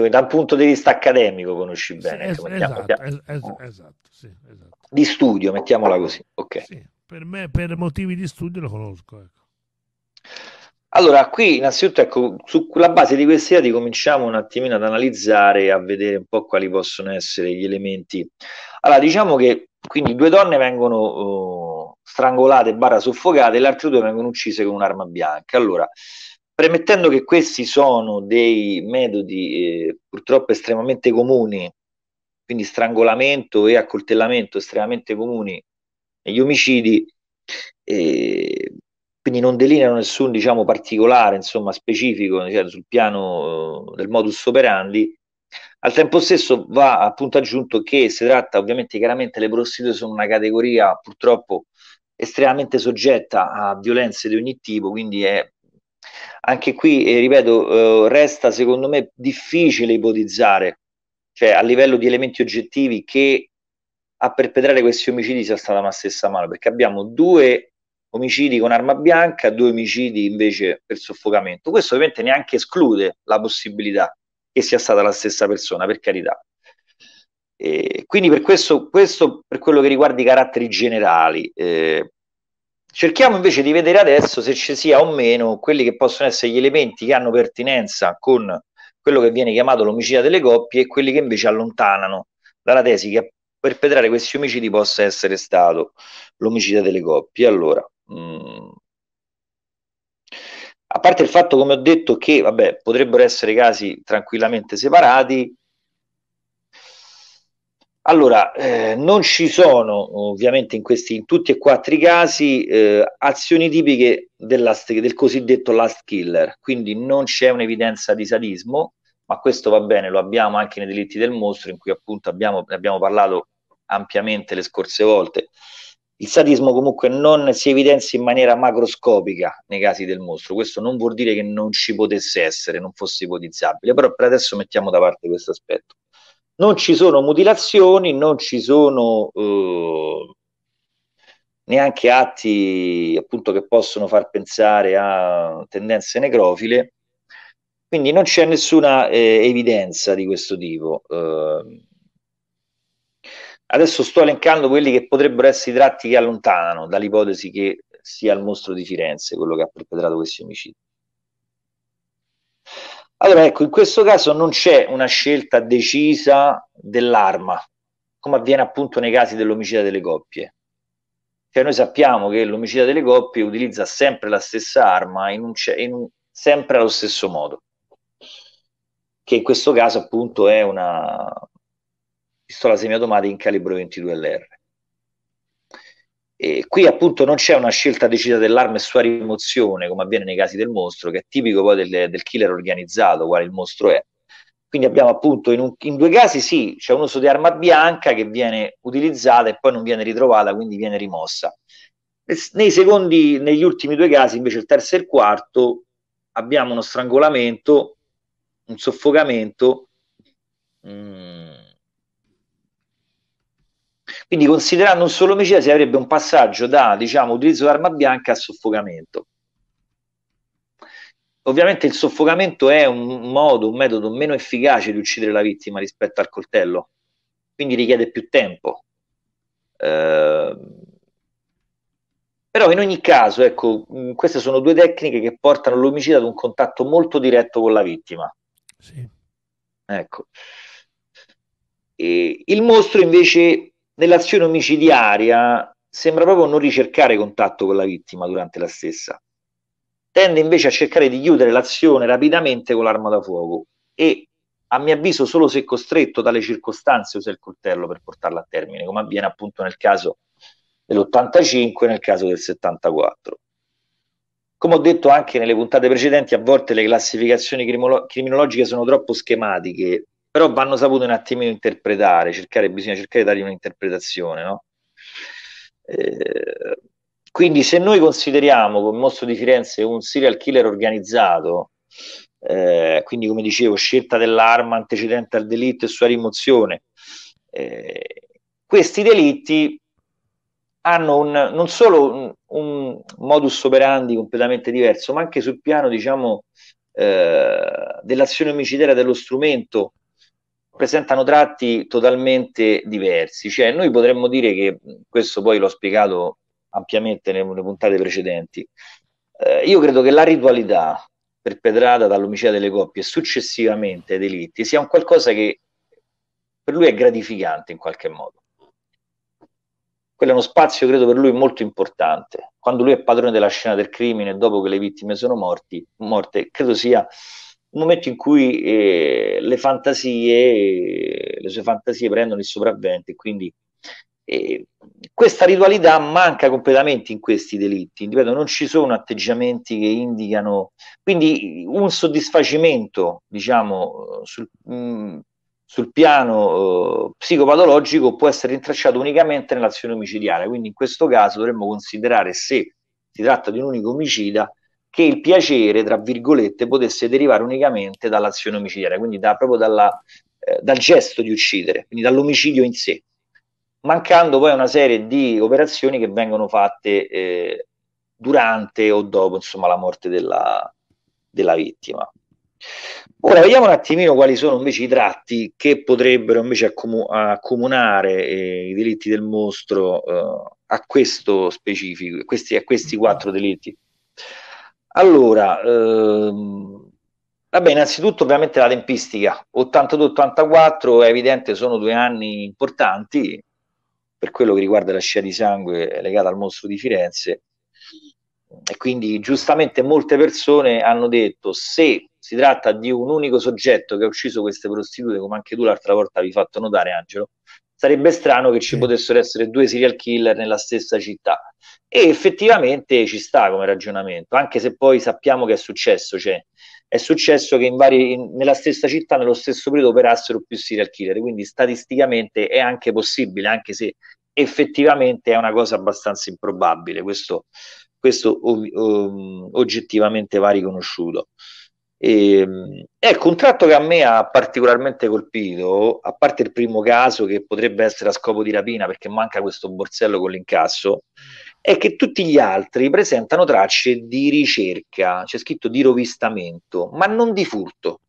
Dal punto di vista accademico conosci bene. Sì, es- esatto, es- es- esatto, sì, esatto, Di studio, mettiamola così. Okay. Sì, per me, per motivi di studio lo conosco. Ecco. Allora, qui innanzitutto, ecco, sulla base di questi dati cominciamo un attimino ad analizzare e a vedere un po' quali possono essere gli elementi. Allora, diciamo che quindi due donne vengono uh, strangolate, barra soffocate, e le altre due vengono uccise con un'arma bianca. Allora, premettendo che questi sono dei metodi eh, purtroppo estremamente comuni, quindi strangolamento e accoltellamento estremamente comuni negli omicidi, eh, quindi non delineano nessun diciamo, particolare, insomma, specifico diciamo, sul piano eh, del modus operandi. Al tempo stesso va appunto aggiunto che si tratta ovviamente chiaramente le prostitute sono una categoria purtroppo estremamente soggetta a violenze di ogni tipo, quindi è anche qui, eh, ripeto, eh, resta secondo me difficile ipotizzare, cioè a livello di elementi oggettivi, che a perpetrare questi omicidi sia stata una stessa mano, perché abbiamo due omicidi con arma bianca, due omicidi invece per soffocamento. Questo ovviamente neanche esclude la possibilità che sia stata la stessa persona, per carità. Eh, quindi per questo, questo, per quello che riguarda i caratteri generali, eh, Cerchiamo invece di vedere adesso se ci sia o meno quelli che possono essere gli elementi che hanno pertinenza con quello che viene chiamato l'omicidio delle coppie e quelli che invece allontanano dalla tesi che perpetrare questi omicidi possa essere stato l'omicidio delle coppie. Allora, mh, mm, a parte il fatto, come ho detto, che vabbè, potrebbero essere casi tranquillamente separati, allora, eh, non ci sono ovviamente in, questi, in tutti e quattro i casi eh, azioni tipiche last, del cosiddetto last killer, quindi non c'è un'evidenza di sadismo, ma questo va bene, lo abbiamo anche nei delitti del mostro, in cui appunto abbiamo, ne abbiamo parlato ampiamente le scorse volte. Il sadismo comunque non si evidenzia in maniera macroscopica nei casi del mostro, questo non vuol dire che non ci potesse essere, non fosse ipotizzabile, però per adesso mettiamo da parte questo aspetto non ci sono mutilazioni, non ci sono eh, neanche atti appunto che possono far pensare a tendenze necrofile, quindi non c'è nessuna eh, evidenza di questo tipo. Eh, adesso sto elencando quelli che potrebbero essere i tratti che allontanano dall'ipotesi che sia il mostro di Firenze quello che ha perpetrato questi omicidi. Allora, ecco, in questo caso non c'è una scelta decisa dell'arma, come avviene appunto nei casi dell'omicidio delle coppie. Cioè noi sappiamo che l'omicidio delle coppie utilizza sempre la stessa arma, in un, in un, sempre allo stesso modo, che in questo caso appunto è una pistola semiautomatica in calibro 22 LR. E qui appunto non c'è una scelta decisa dell'arma e sua rimozione, come avviene nei casi del mostro, che è tipico poi del, del killer organizzato, quale il mostro è. Quindi abbiamo appunto in, un, in due casi sì, c'è un uso di arma bianca che viene utilizzata e poi non viene ritrovata, quindi viene rimossa. Nei secondi, negli ultimi due casi, invece il terzo e il quarto, abbiamo uno strangolamento, un soffocamento, mh, mm, quindi considerando un solo omicida si avrebbe un passaggio da diciamo, utilizzo d'arma bianca a soffocamento. Ovviamente il soffocamento è un modo, un metodo meno efficace di uccidere la vittima rispetto al coltello, quindi richiede più tempo. Eh, però in ogni caso, ecco, mm, queste sono due tecniche che portano l'omicida ad un contatto molto diretto con la vittima. Sì. Ecco. E il mostro invece nell'azione omicidiaria sembra proprio non ricercare contatto con la vittima durante la stessa. Tende invece a cercare di chiudere l'azione rapidamente con l'arma da fuoco e, a mio avviso, solo se costretto dalle circostanze usa il coltello per portarla a termine, come avviene appunto nel caso dell'85 e nel caso del 74. Come ho detto anche nelle puntate precedenti, a volte le classificazioni criminologiche sono troppo schematiche però vanno sapute un attimino interpretare, cercare, bisogna cercare di dargli un'interpretazione, no? eh, quindi se noi consideriamo come mostro di Firenze un serial killer organizzato, eh, quindi come dicevo, scelta dell'arma antecedente al delitto e sua rimozione, eh, questi delitti hanno un, non solo un, un, modus operandi completamente diverso, ma anche sul piano, diciamo, eh, dell'azione omicidera dello strumento presentano tratti totalmente diversi. Cioè, noi potremmo dire che questo poi l'ho spiegato ampiamente nelle, puntate precedenti. Eh, io credo che la ritualità perpetrata dall'omicidio delle coppie successivamente ai delitti sia un qualcosa che per lui è gratificante in qualche modo. Quello è uno spazio, credo, per lui molto importante. Quando lui è padrone della scena del crimine, dopo che le vittime sono morti, morte, credo sia un momento in cui eh, le fantasie, le sue fantasie prendono il sopravvento e quindi eh, questa ritualità manca completamente in questi delitti. Ripeto, non ci sono atteggiamenti che indicano, quindi un soddisfacimento, diciamo, sul, mh, mm, sul piano eh, psicopatologico può essere intracciato unicamente nell'azione omicidiaria. Quindi in questo caso dovremmo considerare se si tratta di un unico omicida che il piacere, tra virgolette, potesse derivare unicamente dall'azione omicidiaria, quindi da, proprio dalla, eh, dal gesto di uccidere, quindi dall'omicidio in sé. Mancando poi una serie di operazioni che vengono fatte eh, durante o dopo insomma, la morte della, della vittima. Ora vediamo un attimino quali sono invece i tratti che potrebbero invece accomu- accomunare eh, i delitti del mostro eh, a, specifico, questi, a questi quattro delitti allora, ehm, vabbè, innanzitutto ovviamente la tempistica, 82-84 è evidente sono due anni importanti per quello che riguarda la scia di sangue legata al mostro di Firenze e quindi giustamente molte persone hanno detto se si tratta di un unico soggetto che ha ucciso queste prostitute, come anche tu l'altra volta avevi fatto notare Angelo, sarebbe strano che ci sì. potessero essere due serial killer nella stessa città e effettivamente ci sta come ragionamento, anche se poi sappiamo che è successo, cioè è successo che in vari, in, nella stessa città, nello stesso periodo, operassero più serial killer, quindi statisticamente è anche possibile, anche se effettivamente è una cosa abbastanza improbabile, questo, questo um, oggettivamente va riconosciuto. E, ehm, ecco, un tratto che a me ha particolarmente colpito, a parte il primo caso che potrebbe essere a scopo di rapina perché manca questo borsello con l'incasso, mm è che tutti gli altri presentano tracce di ricerca, c'è scritto di rovistamento, ma non di furto.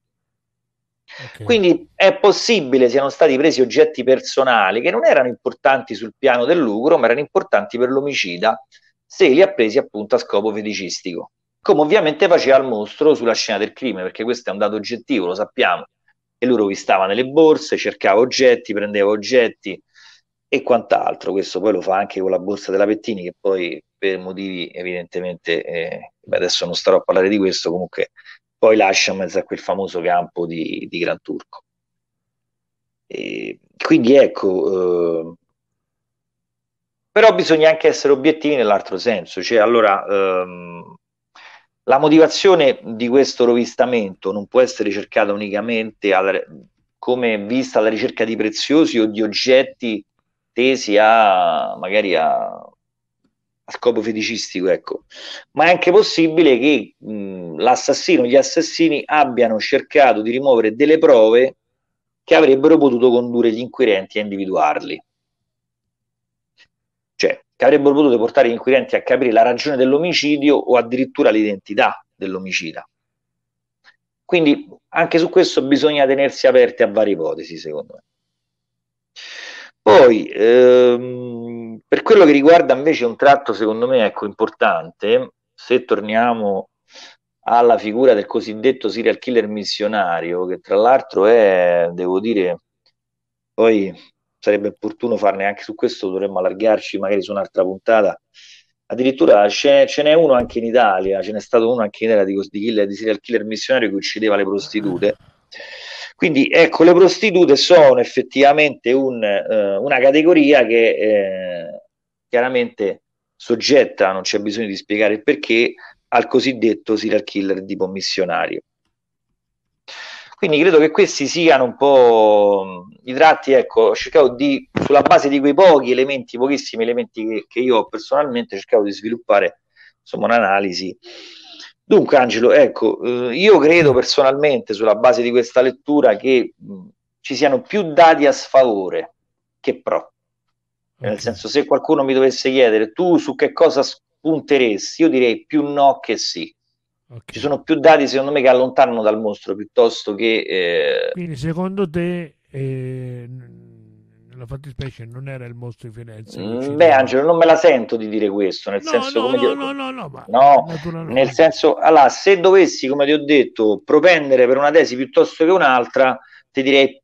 Okay. Quindi è possibile siano stati presi oggetti personali che non erano importanti sul piano del lucro, ma erano importanti per l'omicida, se li ha presi appunto a scopo feticistico. Come ovviamente faceva il mostro sulla scena del crimine, perché questo è un dato oggettivo, lo sappiamo. E lui rovistava nelle borse, cercava oggetti, prendeva oggetti, e quant'altro. Questo poi lo fa anche con la borsa della Pettini, che poi per motivi evidentemente, eh, adesso non starò a parlare di questo, comunque poi lascia in mezzo a quel famoso campo di, di Gran Turco. E quindi ecco, eh, però bisogna anche essere obiettivi nell'altro senso, cioè allora ehm, la motivazione di questo rovistamento non può essere cercata unicamente alla, come vista alla ricerca di preziosi o di oggetti tesi a magari a, a scopo feticistico, ecco. Ma è anche possibile che mh, l'assassino, gli assassini abbiano cercato di rimuovere delle prove che avrebbero potuto condurre gli inquirenti a individuarli. Cioè, che avrebbero potuto portare gli inquirenti a capire la ragione dell'omicidio o addirittura l'identità dell'omicida. Quindi anche su questo bisogna tenersi aperti a varie ipotesi, secondo me. Poi, ehm, per quello che riguarda invece un tratto, secondo me, ecco, importante, se torniamo alla figura del cosiddetto serial killer missionario, che tra l'altro è, devo dire, poi sarebbe opportuno farne anche su questo, dovremmo allargarci magari su un'altra puntata. Addirittura ce, ce n'è uno anche in Italia, ce n'è stato uno anche in Italia di, di, killer, di serial killer missionario che uccideva le prostitute. Mm quindi ecco, le prostitute sono effettivamente un, eh, una categoria che eh, chiaramente soggetta, non c'è bisogno di spiegare il perché, al cosiddetto serial killer di commissionario. Quindi credo che questi siano un po' mm, i tratti, ecco, ho cercato di, sulla base di quei pochi elementi, pochissimi elementi che, che io personalmente ho cercato di sviluppare, insomma, un'analisi Dunque, Angelo, ecco, eh, io credo mm. personalmente, sulla base di questa lettura, che mm, ci siano più dati a sfavore che pro. Okay. Nel senso, se qualcuno mi dovesse chiedere tu su che cosa spunteresti, io direi più no che sì. Okay. Ci sono più dati, secondo me, che allontanano dal mostro piuttosto che. Eh... Quindi, secondo te, eh, la fattispecie non era il mostro di Firenze. Mm, beh, Angelo, non me la sento di dire questo, nel no, senso no, come no, ti... no, no, no, ma no, nel senso, allora, se dovessi, come ti ho detto, propendere per una tesi piuttosto che un'altra, ti direi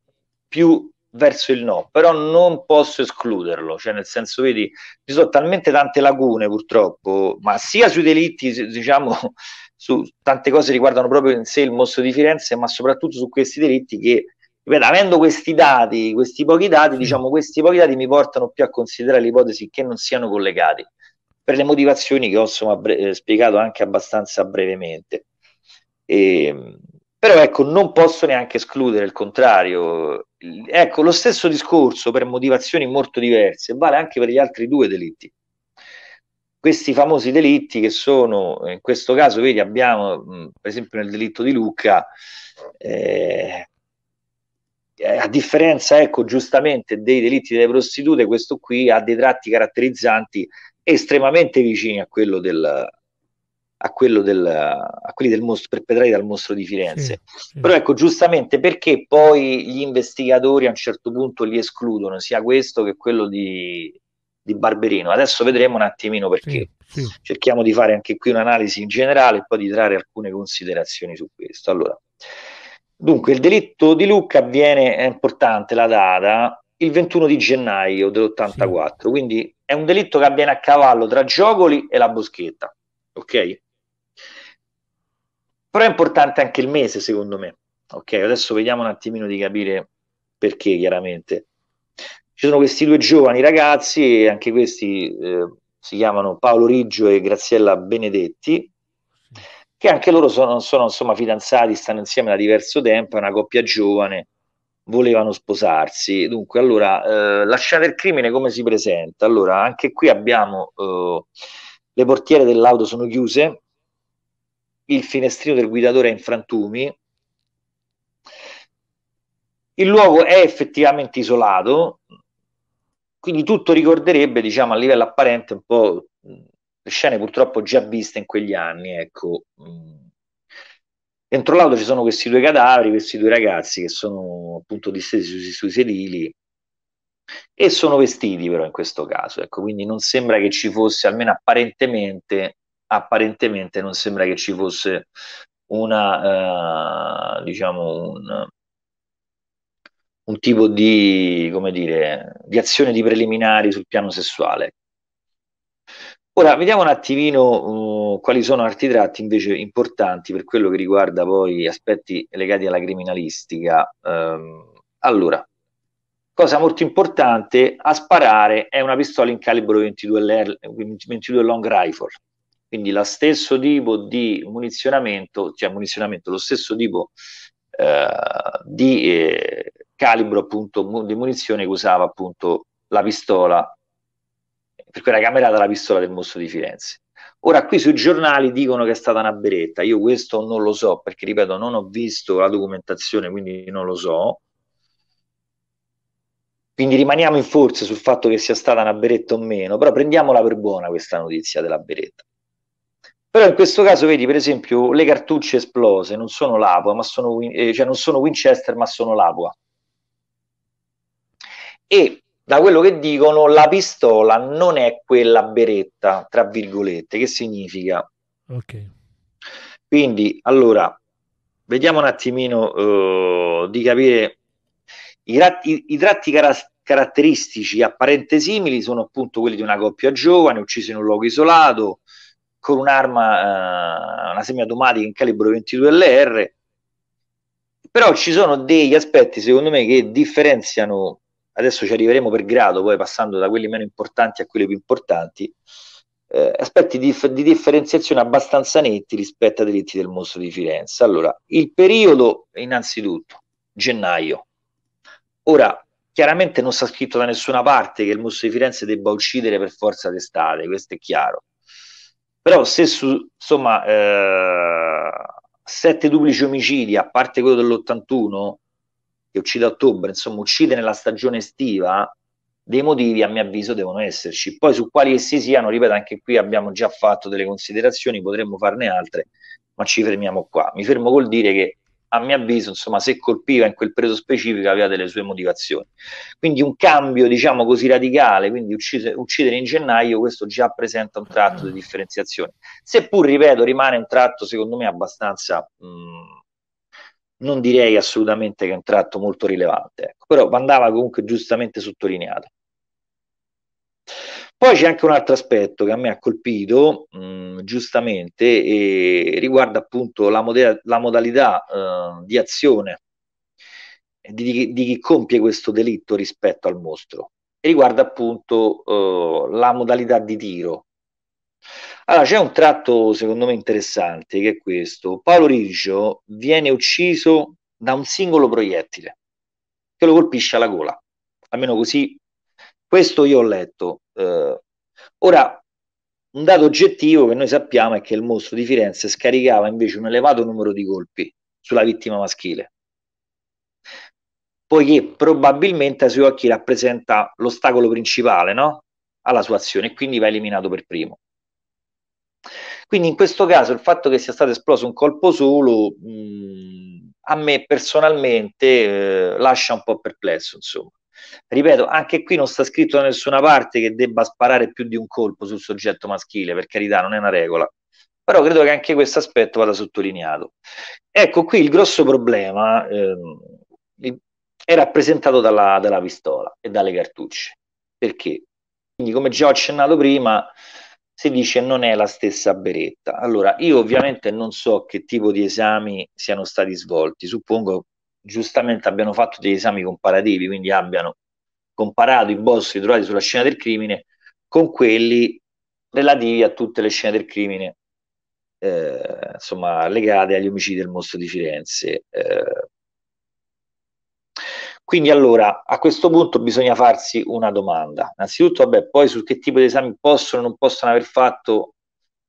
più verso il no, però non posso escluderlo, cioè nel senso, vedi, ci sono talmente tante lacune purtroppo, ma sia sui delitti, diciamo, <laughs> su tante cose riguardano proprio in sé il mostro di Firenze, ma soprattutto su questi delitti che ripeto, avendo questi dati, questi pochi dati, diciamo, questi pochi dati mi portano più a considerare l'ipotesi che non siano collegati, per le motivazioni che ho insomma, bre- eh, spiegato anche abbastanza brevemente. E, ehm, però ecco, non posso neanche escludere il contrario. Ecco, lo stesso discorso per motivazioni molto diverse vale anche per gli altri due delitti. Questi famosi delitti che sono, in questo caso, vedi, abbiamo per esempio nel delitto di Lucca, eh, eh, a differenza, ecco, giustamente dei delitti delle prostitute, questo qui ha dei tratti caratterizzanti estremamente vicini a quello del, a, quello del, a quelli del mostro perpetrati dal mostro di Firenze. Sì, sì. Però ecco, giustamente perché poi gli investigatori a un certo punto li escludono, sia questo che quello di, di Barberino. Adesso vedremo un attimino perché. Sì, Cerchiamo di fare anche qui un'analisi in generale e poi di trarre alcune considerazioni su questo. Allora, Dunque, il delitto di Lucca avviene, è importante la data, il 21 di gennaio dell'84, sì. quindi è un delitto che avviene a cavallo tra Giocoli e la Boschetta, ok? Però è importante anche il mese, secondo me, ok? Adesso vediamo un attimino di capire perché, chiaramente. Ci sono questi due giovani ragazzi, anche questi eh, si chiamano Paolo Riggio e Graziella Benedetti, che anche loro sono, sono insomma, fidanzati, stanno insieme da diverso tempo, è una coppia giovane, volevano sposarsi. Dunque, allora, eh, la scena del crimine come si presenta? Allora, anche qui abbiamo eh, le portiere dell'auto sono chiuse, il finestrino del guidatore è in frantumi, il luogo è effettivamente isolato, quindi tutto ricorderebbe, diciamo, a livello apparente un po' scene purtroppo già viste in quegli anni, ecco. Mm. Dentro l'auto ci sono questi due cadaveri, questi due ragazzi che sono appunto distesi sui, sui sedili e sono vestiti però in questo caso, ecco, quindi non sembra che ci fosse, almeno apparentemente, apparentemente non sembra che ci fosse una, eh, diciamo, un, un tipo di, come dire, di azione di preliminari sul piano sessuale. Ora vediamo un attimino uh, quali sono altri tratti invece importanti per quello che riguarda poi aspetti legati alla criminalistica. Um, allora, cosa molto importante, a sparare è una pistola in calibro 22, 22 long rifle, quindi lo stesso tipo di munizionamento, cioè munizionamento, lo stesso tipo eh, di eh, calibro appunto di munizione che usava appunto la pistola per quella Camera dalla pistola del mostro di Firenze. Ora qui sui giornali dicono che è stata una beretta, io questo non lo so perché ripeto non ho visto la documentazione quindi non lo so. Quindi rimaniamo in forza sul fatto che sia stata una beretta o meno, però prendiamola per buona questa notizia della beretta. Però in questo caso vedi per esempio le cartucce esplose non sono l'Apua, ma sono, eh, cioè non sono Winchester ma sono l'Apua. E da quello che dicono, la pistola non è quella beretta, tra virgolette, che significa? Ok. Quindi, allora, vediamo un attimino uh, di capire i, ratti, i tratti caras- caratteristici apparente simili sono appunto quelli di una coppia giovane uccisa in un luogo isolato con un'arma, uh, una semiautomatica in calibro 22LR, però ci sono degli aspetti secondo me che differenziano adesso ci arriveremo per grado, poi passando da quelli meno importanti a quelli più importanti, eh, aspetti di, di, differenziazione abbastanza netti rispetto ai delitti del mostro di Firenze. Allora, il periodo, innanzitutto, gennaio. Ora, chiaramente non sta scritto da nessuna parte che il mostro di Firenze debba uccidere per forza d'estate, questo è chiaro. Però se su, insomma, eh, sette duplici omicidi, a parte quello dell'81, che uccide a ottobre, insomma uccide nella stagione estiva, dei motivi a mio avviso devono esserci. Poi su quali essi siano, ripeto, anche qui abbiamo già fatto delle considerazioni, potremmo farne altre, ma ci fermiamo qua. Mi fermo col dire che a mio avviso, insomma, se colpiva in quel preso specifico aveva delle sue motivazioni. Quindi un cambio, diciamo così, radicale, quindi uccise, uccidere in gennaio, questo già presenta un tratto di differenziazione. Seppur, ripeto, rimane un tratto, secondo me, abbastanza... Mh, non direi assolutamente che è un tratto molto rilevante, ecco. però andava comunque giustamente sottolineato. Poi c'è anche un altro aspetto che a me ha colpito, mh, mm, giustamente, e riguarda appunto la, moda- la modalità eh, di azione di, di, chi compie questo delitto rispetto al mostro. E riguarda appunto eh, la modalità di tiro, allora, c'è un tratto secondo me interessante che è questo. Paolo Riggio viene ucciso da un singolo proiettile che lo colpisce alla gola. Almeno così, questo io ho letto. Eh, ora, un dato oggettivo che noi sappiamo è che il mostro di Firenze scaricava invece un elevato numero di colpi sulla vittima maschile, poiché probabilmente a suoi occhi rappresenta l'ostacolo principale no? alla sua azione e quindi va eliminato per primo. Quindi in questo caso il fatto che sia stato esploso un colpo solo mh, mm, a me personalmente eh, lascia un po' perplesso, insomma. Ripeto, anche qui non sta scritto da nessuna parte che debba sparare più di un colpo sul soggetto maschile, per carità, non è una regola però credo che anche questo aspetto vada sottolineato. Ecco, qui il grosso problema eh, è rappresentato dalla, dalla, pistola e dalle cartucce, perché, quindi come già ho accennato prima, si dice non è la stessa beretta. Allora, io ovviamente non so che tipo di esami siano stati svolti, suppongo giustamente abbiano fatto degli esami comparativi, quindi abbiano comparato i boss trovati sulla scena del crimine con quelli relativi a tutte le scene del crimine, eh, insomma, legate agli omicidi del mostro di Firenze. Eh, quindi allora a questo punto bisogna farsi una domanda. Innanzitutto, vabbè, poi su che tipo di esami possono o non possono aver fatto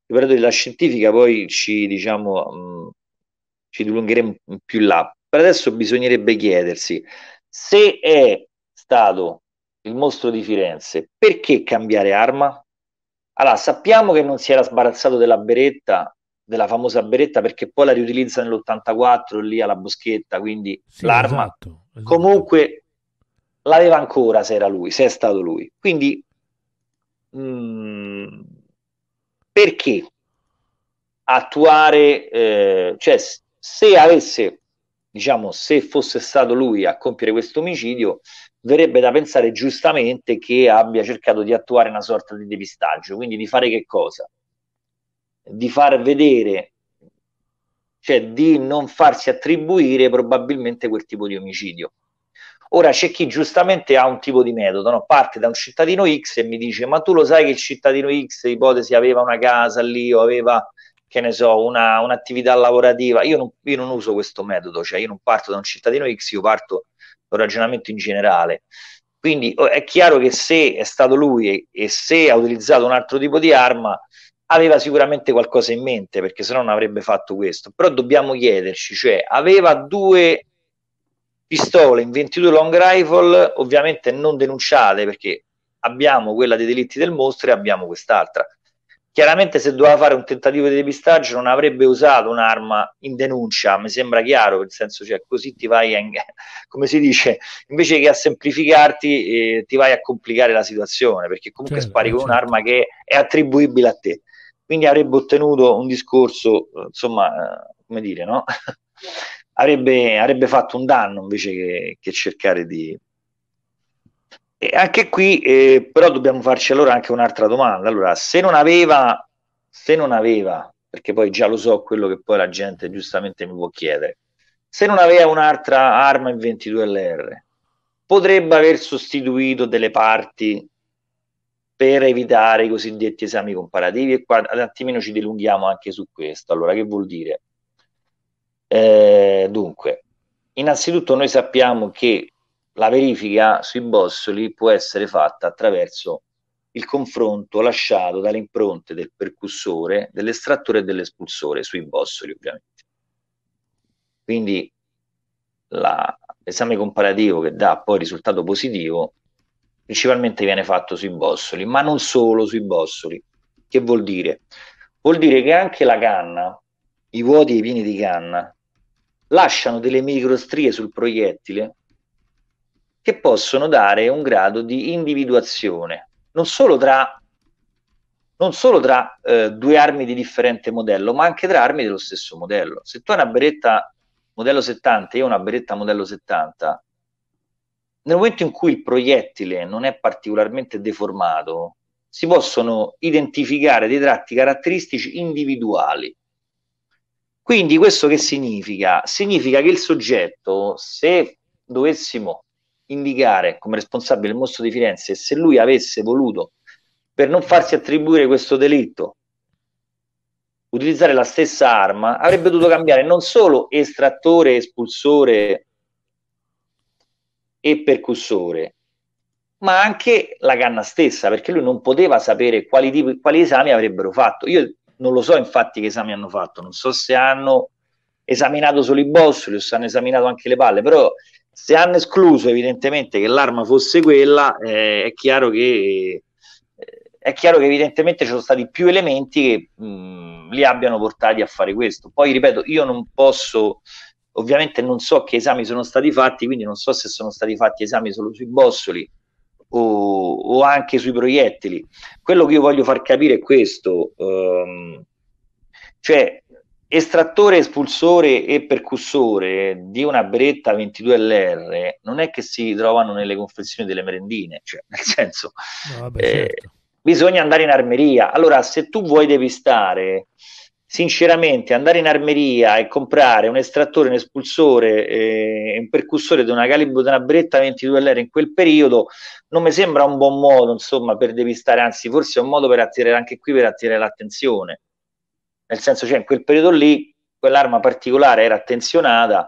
i operatori della scientifica, poi ci diciamo mh, mm, ci dilungheremo più là. Per adesso bisognerebbe chiedersi se è stato il mostro di Firenze, perché cambiare arma? Allora, sappiamo che non si era sbarazzato della beretta della famosa beretta perché poi la riutilizza nell'84 lì alla boschetta, quindi sì, l'arma. Esatto, esatto. Comunque l'aveva ancora se era lui, se è stato lui. Quindi mh, mm, perché attuare, eh, cioè se avesse, diciamo, se fosse stato lui a compiere questo omicidio, verrebbe da pensare giustamente che abbia cercato di attuare una sorta di depistaggio, quindi di fare che cosa? di far vedere, cioè di non farsi attribuire probabilmente quel tipo di omicidio. Ora c'è chi giustamente ha un tipo di metodo, no? parte da un cittadino X e mi dice ma tu lo sai che il cittadino X, ipotesi, aveva una casa lì o aveva, che ne so, una, un'attività lavorativa. Io non, io non, uso questo metodo, cioè io non parto da un cittadino X, io parto da un ragionamento in generale. Quindi oh, è chiaro che se è stato lui e, e se ha utilizzato un altro tipo di arma, aveva sicuramente qualcosa in mente perché se no non avrebbe fatto questo però dobbiamo chiederci cioè aveva due pistole in 22 long rifle ovviamente non denunciate perché abbiamo quella dei delitti del mostro e abbiamo quest'altra chiaramente se doveva fare un tentativo di depistaggio non avrebbe usato un'arma in denuncia mi sembra chiaro nel senso cioè così ti vai a, <laughs> come si dice invece che a semplificarti eh, ti vai a complicare la situazione perché comunque certo, spari con certo. un'arma che è attribuibile a te quindi avrebbe ottenuto un discorso, insomma, eh, come dire, no? <laughs> avrebbe, avrebbe, fatto un danno invece che, che cercare di... E anche qui eh, però dobbiamo farci allora anche un'altra domanda. Allora, se non aveva, se non aveva, perché poi già lo so quello che poi la gente giustamente mi può chiedere, se non aveva un'altra arma in 22LR, potrebbe aver sostituito delle parti per evitare i cosiddetti esami comparativi e qua un attimino ci dilunghiamo anche su questo. Allora, che vuol dire? Eh, dunque, innanzitutto noi sappiamo che la verifica sui bossoli può essere fatta attraverso il confronto lasciato dalle impronte del percussore, dell'estrattore e dell'espulsore sui bossoli, ovviamente. Quindi l'esame comparativo che dà poi risultato positivo principalmente viene fatto sui bossoli, ma non solo sui bossoli. Che vuol dire? Vuol dire che anche la canna, i vuoti e i pieni di canna, lasciano delle microstrie sul proiettile che possono dare un grado di individuazione, non solo tra, non solo tra eh, due armi di differente modello, ma anche tra armi dello stesso modello. Se tu hai una beretta modello 70 e una beretta modello 70, nel momento in cui il proiettile non è particolarmente deformato, si possono identificare dei tratti caratteristici individuali. Quindi questo che significa? Significa che il soggetto, se dovessimo indicare come responsabile il mostro di Firenze, se lui avesse voluto, per non farsi attribuire questo delitto, utilizzare la stessa arma, avrebbe dovuto cambiare non solo estrattore, espulsore e percussore, ma anche la canna stessa, perché lui non poteva sapere quali, tipi, quali esami avrebbero fatto. Io non lo so infatti che esami hanno fatto, non so se hanno esaminato solo i bossoli o se hanno esaminato anche le palle, però se hanno escluso evidentemente che l'arma fosse quella, eh, è chiaro che eh, è chiaro che evidentemente ci sono stati più elementi che mh, mm, li abbiano portati a fare questo. Poi ripeto, io non posso Ovviamente non so che esami sono stati fatti, quindi non so se sono stati fatti esami solo sui bossoli o, o anche sui proiettili. Quello che io voglio far capire è questo, ehm, cioè estrattore, espulsore e percussore di una beretta 22LR non è che si trovano nelle confezioni delle merendine, cioè nel senso no, vabbè, eh, certo. bisogna andare in armeria. Allora, se tu vuoi depistare sinceramente andare in armeria e comprare un estrattore, un espulsore e eh, un percussore di una calibro di una beretta 22 LR in quel periodo non mi sembra un buon modo insomma per depistare, anzi forse è un modo per attirare anche qui per attirare l'attenzione nel senso cioè in quel periodo lì quell'arma particolare era attenzionata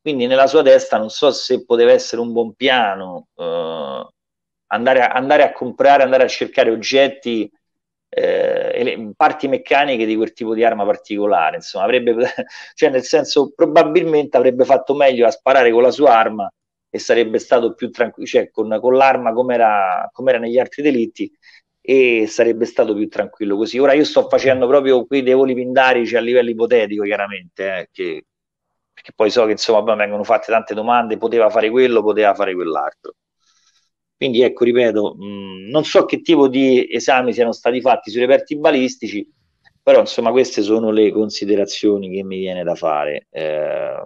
quindi nella sua testa non so se poteva essere un buon piano eh, andare, a, andare a comprare, andare a cercare oggetti eh, parti meccaniche di quel tipo di arma particolare, insomma, avrebbe, <laughs> cioè nel senso probabilmente avrebbe fatto meglio a sparare con la sua arma e sarebbe stato più tranquillo, cioè con, con l'arma come era negli altri delitti e sarebbe stato più tranquillo così. Ora io sto facendo proprio qui dei voli pindarici a livello ipotetico, chiaramente, eh, che, perché poi so che insomma vengono fatte tante domande, poteva fare quello, poteva fare quell'altro. Quindi ecco, ripeto, mh, non so che tipo di esami siano stati fatti sui reperti balistici, però insomma queste sono le considerazioni che mi viene da fare. Eh,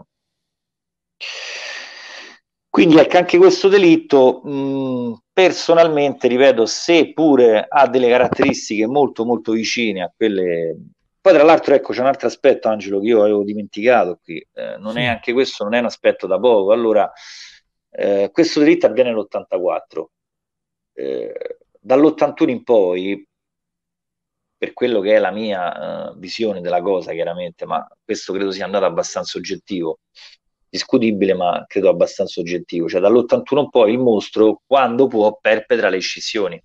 quindi ecco, anche questo delitto, mh, personalmente, ripeto, seppure ha delle caratteristiche molto molto vicine a quelle... Poi tra l'altro ecco c'è un altro aspetto, Angelo, che io avevo dimenticato qui, eh, non è anche questo, non è un aspetto da poco. Allora, eh, questo delitto avviene nell'84. Eh, dall'81 in poi, per quello che è la mia eh, visione della cosa, chiaramente, ma questo credo sia andato abbastanza oggettivo, discutibile, ma credo abbastanza oggettivo. Cioè, dall'81 in poi il mostro, quando può, perpetra le scissioni.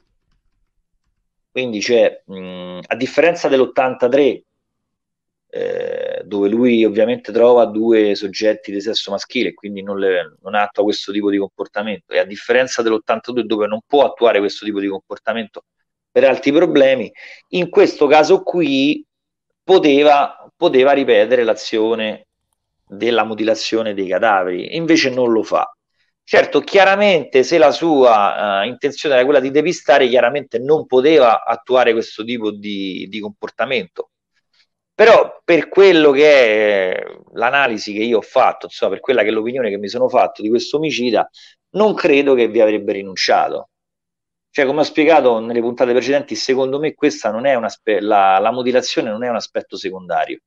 Quindi, cioè, mh, a differenza dell'83, eh, dove lui ovviamente trova due soggetti di sesso maschile, quindi non, le, non attua questo tipo di comportamento. E a differenza dell'82 dove non può attuare questo tipo di comportamento per altri problemi, in questo caso qui poteva, poteva ripetere l'azione della mutilazione dei cadaveri, invece non lo fa. Certo, chiaramente se la sua uh, intenzione era quella di depistare, chiaramente non poteva attuare questo tipo di, di comportamento. Però per quello che è eh, l'analisi che io ho fatto, insomma, per quella che è l'opinione che mi sono fatto di questo omicida, non credo che vi avrebbe rinunciato. Cioè, come ho spiegato nelle puntate precedenti, secondo me questa non è una spe- la, la, mutilazione non è un aspetto secondario.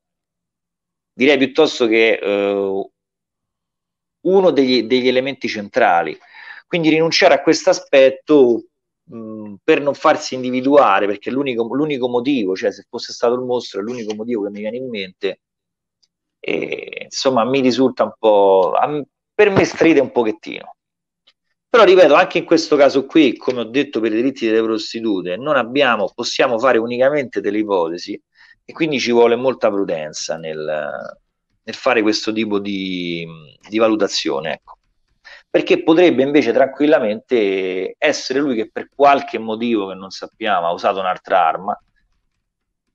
Direi piuttosto che eh, uno degli, degli elementi centrali. Quindi rinunciare a questo aspetto per non farsi individuare, perché l'unico, l'unico, motivo, cioè se fosse stato il mostro è l'unico motivo che mi viene in mente, e, insomma mi risulta un po', a, per me stride un pochettino. Però ripeto, anche in questo caso qui, come ho detto per i diritti delle prostitute, non abbiamo, possiamo fare unicamente delle ipotesi e quindi ci vuole molta prudenza nel, nel fare questo tipo di, di valutazione. Ecco perché potrebbe invece tranquillamente essere lui che per qualche motivo che non sappiamo ha usato un'altra arma,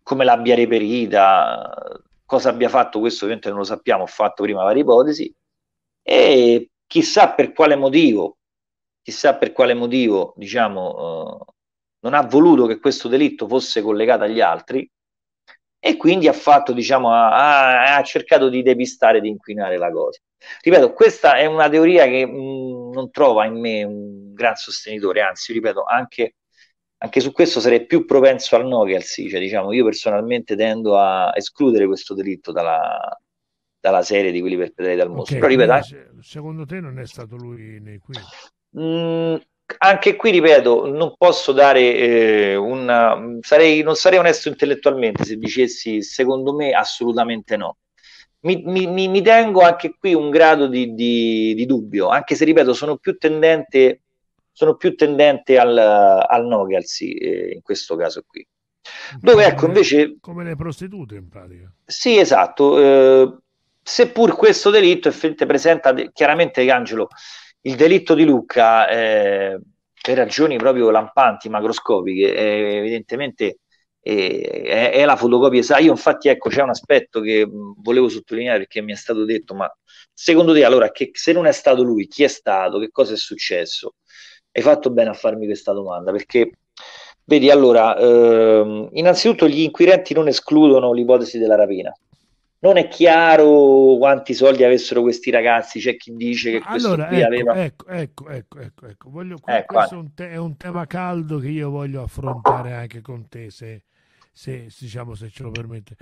come l'abbia reperita, cosa abbia fatto questo ovviamente non lo sappiamo, ho fatto prima varie ipotesi, e chissà per quale motivo, chissà per quale motivo, diciamo, eh, non ha voluto che questo delitto fosse collegato agli altri, e quindi ha, fatto, diciamo, ha, ha cercato di depistare, di inquinare la cosa. Ripeto, questa è una teoria che mh, mm, non trova in me un gran sostenitore, anzi, ripeto, anche, anche, su questo sarei più propenso al no che al sì, cioè, diciamo, io personalmente tendo a escludere questo delitto dalla, dalla serie di quelli perpetrati dal mostro. Okay, Però, ripeto, anche... Eh. Secondo te non è stato lui nei qui? Mm, anche qui ripeto, non posso dare eh, un sarei, non sarei onesto intellettualmente se dicessi secondo me assolutamente no. Mi, mi, mi tengo anche qui un grado di, di, di, dubbio, anche se ripeto, sono più tendente, sono più tendente al, al no che al sì, eh, in questo caso qui. Dove ecco invece. Come le prostitute in pratica. Sì, esatto. Eh, seppur questo delitto presenta chiaramente Angelo il delitto di Lucca, eh, per ragioni proprio lampanti, macroscopiche, eh, evidentemente eh, è, è, la fotocopia esatto. Io infatti ecco c'è un aspetto che volevo sottolineare perché mi è stato detto, ma secondo te allora che, se non è stato lui, chi è stato, che cosa è successo? Hai fatto bene a farmi questa domanda perché vedi allora, ehm, innanzitutto gli inquirenti non escludono l'ipotesi della rapina, non è chiaro quanti soldi avessero questi ragazzi, c'è chi dice che questo allora, qui ecco, aveva... Ecco, ecco, ecco, ecco, ecco. Voglio, ecco questo è un, te- è un, tema caldo che io voglio affrontare anche con te, se, se, diciamo, se ce lo permette.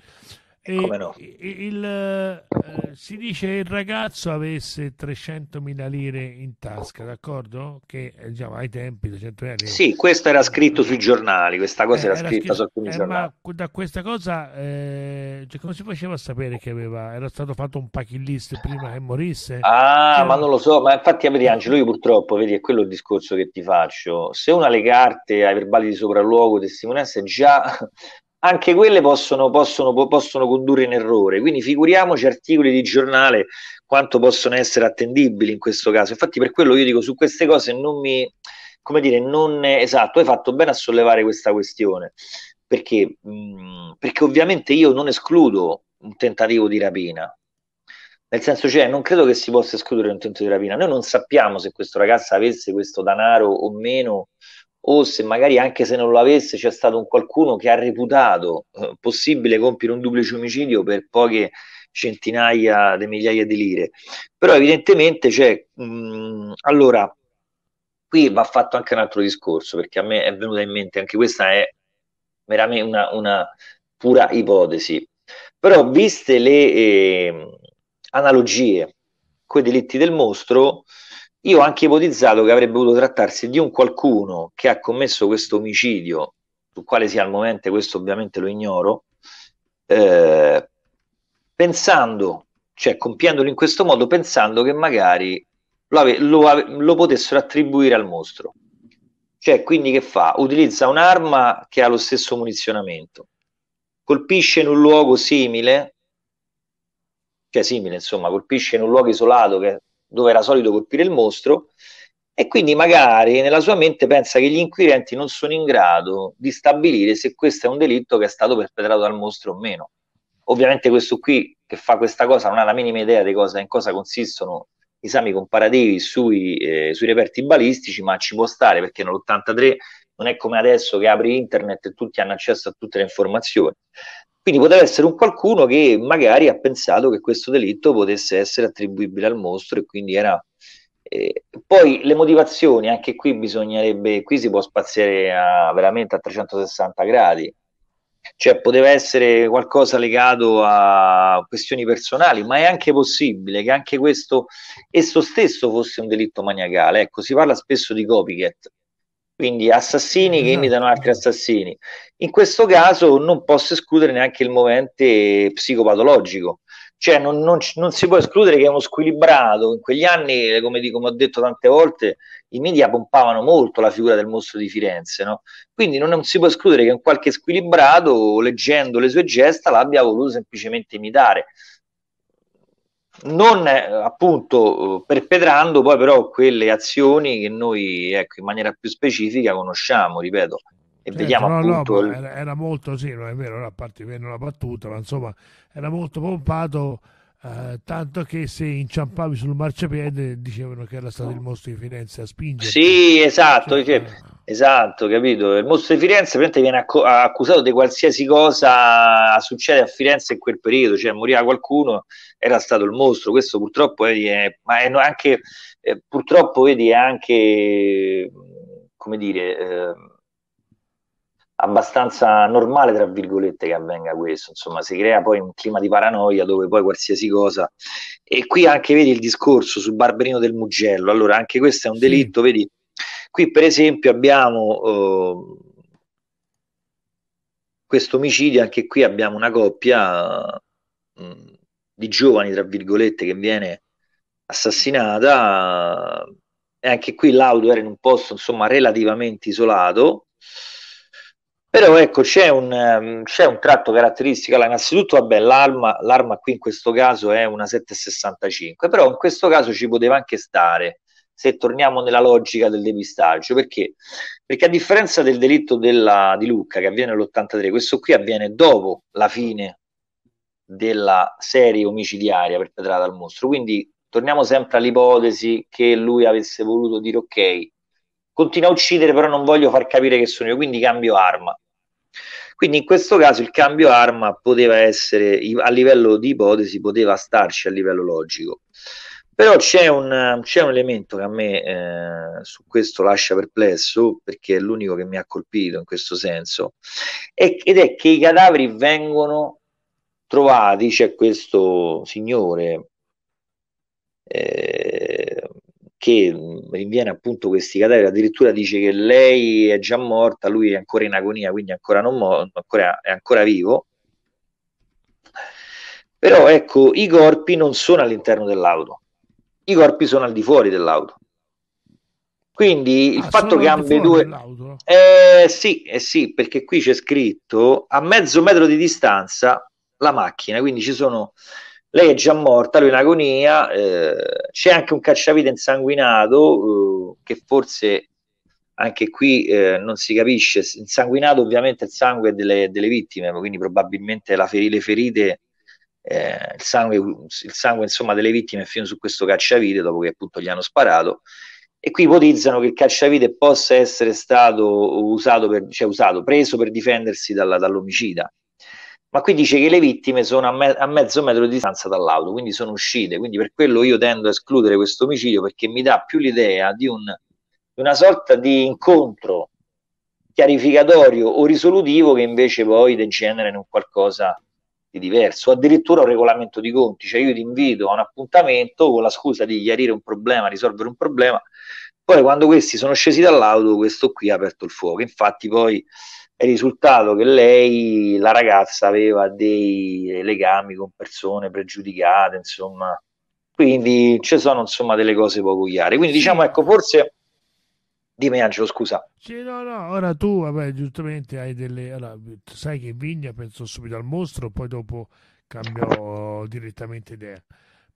Come No? Il, eh, si dice che il ragazzo avesse 300.000 lire in tasca, d'accordo? Che eh, diciamo, ai tempi 200 lire. Sì, questo era scritto sui giornali, questa cosa eh, era, era, scritta scritto, su alcuni eh, giornali. Ma da questa cosa, eh, cioè, come si faceva a sapere che aveva, era stato fatto un packing list prima che morisse? Ah, che cioè, ma non lo so, ma infatti, vedi eh. Angelo, io purtroppo, vedi, è quello il discorso che ti faccio. Se una le carte ai verbali di sopralluogo testimonianze già anche quelle possono, possono, possono, condurre in errore. Quindi figuriamoci articoli di giornale quanto possono essere attendibili in questo caso. Infatti, per quello io dico su queste cose non mi. Come dire, non esatto, hai fatto bene a sollevare questa questione perché, mm, perché ovviamente io non escludo un tentativo di rapina, nel senso, cioè, non credo che si possa escludere un tentativo di rapina. Noi non sappiamo se questo ragazzo avesse questo denaro o meno o se magari anche se non lo avesse c'è stato un qualcuno che ha reputato eh, possibile compiere un duplice omicidio per poche centinaia di migliaia di lire. Però evidentemente c'è, mh, mm, allora, qui va fatto anche un altro discorso, perché a me è venuta in mente, anche questa è veramente una, una pura ipotesi, però viste le eh, analogie coi delitti del mostro, io ho anche ipotizzato che avrebbe potuto trattarsi di un qualcuno che ha commesso questo omicidio, sul quale sia al momento, questo ovviamente lo ignoro, eh, pensando, cioè compiendolo in questo modo, pensando che magari lo, ave- lo, lo potessero attribuire al mostro. Cioè, quindi che fa? Utilizza un'arma che ha lo stesso munizionamento, colpisce in un luogo simile, cioè simile, insomma, colpisce in un luogo isolato che dove era solito colpire il mostro e quindi magari nella sua mente pensa che gli inquirenti non sono in grado di stabilire se questo è un delitto che è stato perpetrato dal mostro o meno. Ovviamente questo qui che fa questa cosa non ha la minima idea di cosa, in cosa consistono gli esami comparativi sui, eh, sui reperti balistici, ma ci può stare perché nell'83 non è come adesso che apri internet e tutti hanno accesso a tutte le informazioni. Quindi poteva essere un qualcuno che magari ha pensato che questo delitto potesse essere attribuibile al mostro e quindi era... Eh, poi le motivazioni, anche qui bisognerebbe, qui si può spaziare a, veramente a 360 gradi, cioè poteva essere qualcosa legato a questioni personali, ma è anche possibile che anche questo esso stesso fosse un delitto maniacale. Ecco, si parla spesso di copycat, quindi assassini che esatto. imitano altri assassini. In questo caso non posso escludere neanche il movente psicopatologico, cioè non, non, non, si può escludere che è uno squilibrato. In quegli anni, come, dico, come ho detto tante volte, i media pompavano molto la figura del mostro di Firenze, no? quindi non, non, si può escludere che un qualche squilibrato, leggendo le sue gesta, l'abbia voluto semplicemente imitare non eh, appunto eh, perpetrando poi però quelle azioni che noi ecco, in maniera più specifica conosciamo, ripeto. E certo, vediamo no, appunto... No, era, era, molto, sì, non è vero, a parte che non battuta, ma insomma era molto pompato Uh, tanto che se inciampavi sul marciapiede dicevano che era stato il mostro di Firenze a spingere. Sì, esatto, cioè, eh. esatto, capito. Il mostro di Firenze viene accusato di qualsiasi cosa succede a Firenze in quel periodo, cioè moriva qualcuno, era stato il mostro. Questo purtroppo vedi, è, ma è anche, eh, purtroppo vedi, è anche, come dire... Eh, abbastanza normale, tra virgolette, che avvenga questo. Insomma, si crea poi un clima di paranoia dove poi qualsiasi cosa. E qui anche vedi il discorso su Barberino del Mugello. Allora, anche questo è un delitto, sì. vedi. Qui, per esempio, abbiamo eh, questo omicidio, anche qui abbiamo una coppia mh, mm, di giovani, tra virgolette, che viene assassinata. E anche qui l'auto era in un posto, insomma, relativamente isolato però ecco, c'è un, ehm, c'è un tratto caratteristico, allora, innanzitutto vabbè, l'arma, l'arma qui in questo caso è una 765, però in questo caso ci poteva anche stare, se torniamo nella logica del depistaggio, perché? Perché a differenza del delitto della, di Lucca che avviene nell'83, questo qui avviene dopo la fine della serie omicidiaria perpetrata dal mostro, quindi torniamo sempre all'ipotesi che lui avesse voluto dire ok, continua a uccidere, però non voglio far capire che sono io, quindi cambio arma. Quindi in questo caso il cambio arma poteva essere, a livello di ipotesi, poteva starci a livello logico. Però c'è un, c'è un elemento che a me eh, su questo lascia perplesso, perché è l'unico che mi ha colpito in questo senso, ed è che i cadaveri vengono trovati, c'è questo signore eh, che rinviene appunto questi cadaveri, addirittura dice che lei è già morta, lui è ancora in agonia, quindi ancora non mo- ancora, è ancora vivo. Però ecco, i corpi non sono all'interno dell'auto, i corpi sono al di fuori dell'auto. Quindi il ah, fatto che ambedue... Eh sì, eh sì, perché qui c'è scritto a mezzo metro di distanza la macchina, quindi ci sono lei è già morta, lui è in agonia, eh, c'è anche un cacciavite insanguinato eh, che forse anche qui eh, non si capisce, insanguinato ovviamente il sangue delle, delle vittime, quindi probabilmente feri- le ferite, eh, il, sangue, il sangue insomma, delle vittime fino su questo cacciavite dopo che appunto gli hanno sparato e qui ipotizzano che il cacciavite possa essere stato usato, per, cioè usato preso per difendersi dalla, dall'omicida ma qui dice che le vittime sono a, me- a, mezzo metro di distanza dall'auto, quindi sono uscite, quindi per quello io tendo a escludere questo omicidio perché mi dà più l'idea di, un, di una sorta di incontro chiarificatorio o risolutivo che invece poi degenera in un qualcosa di diverso, addirittura un regolamento di conti, cioè io ti invito a un appuntamento con la scusa di chiarire un problema, risolvere un problema, poi quando questi sono scesi dall'auto questo qui ha aperto il fuoco, infatti poi è risultato che lei, la ragazza, aveva dei legami con persone pregiudicate, insomma, quindi ci sono insomma delle cose poco chiare. Quindi diciamo, ecco, forse... Dimmi Angelo, scusa. Sì, no, no, ora tu, vabbè, giustamente hai delle... Allora, sai che Vigna pensò subito al mostro, poi dopo cambiò direttamente idea.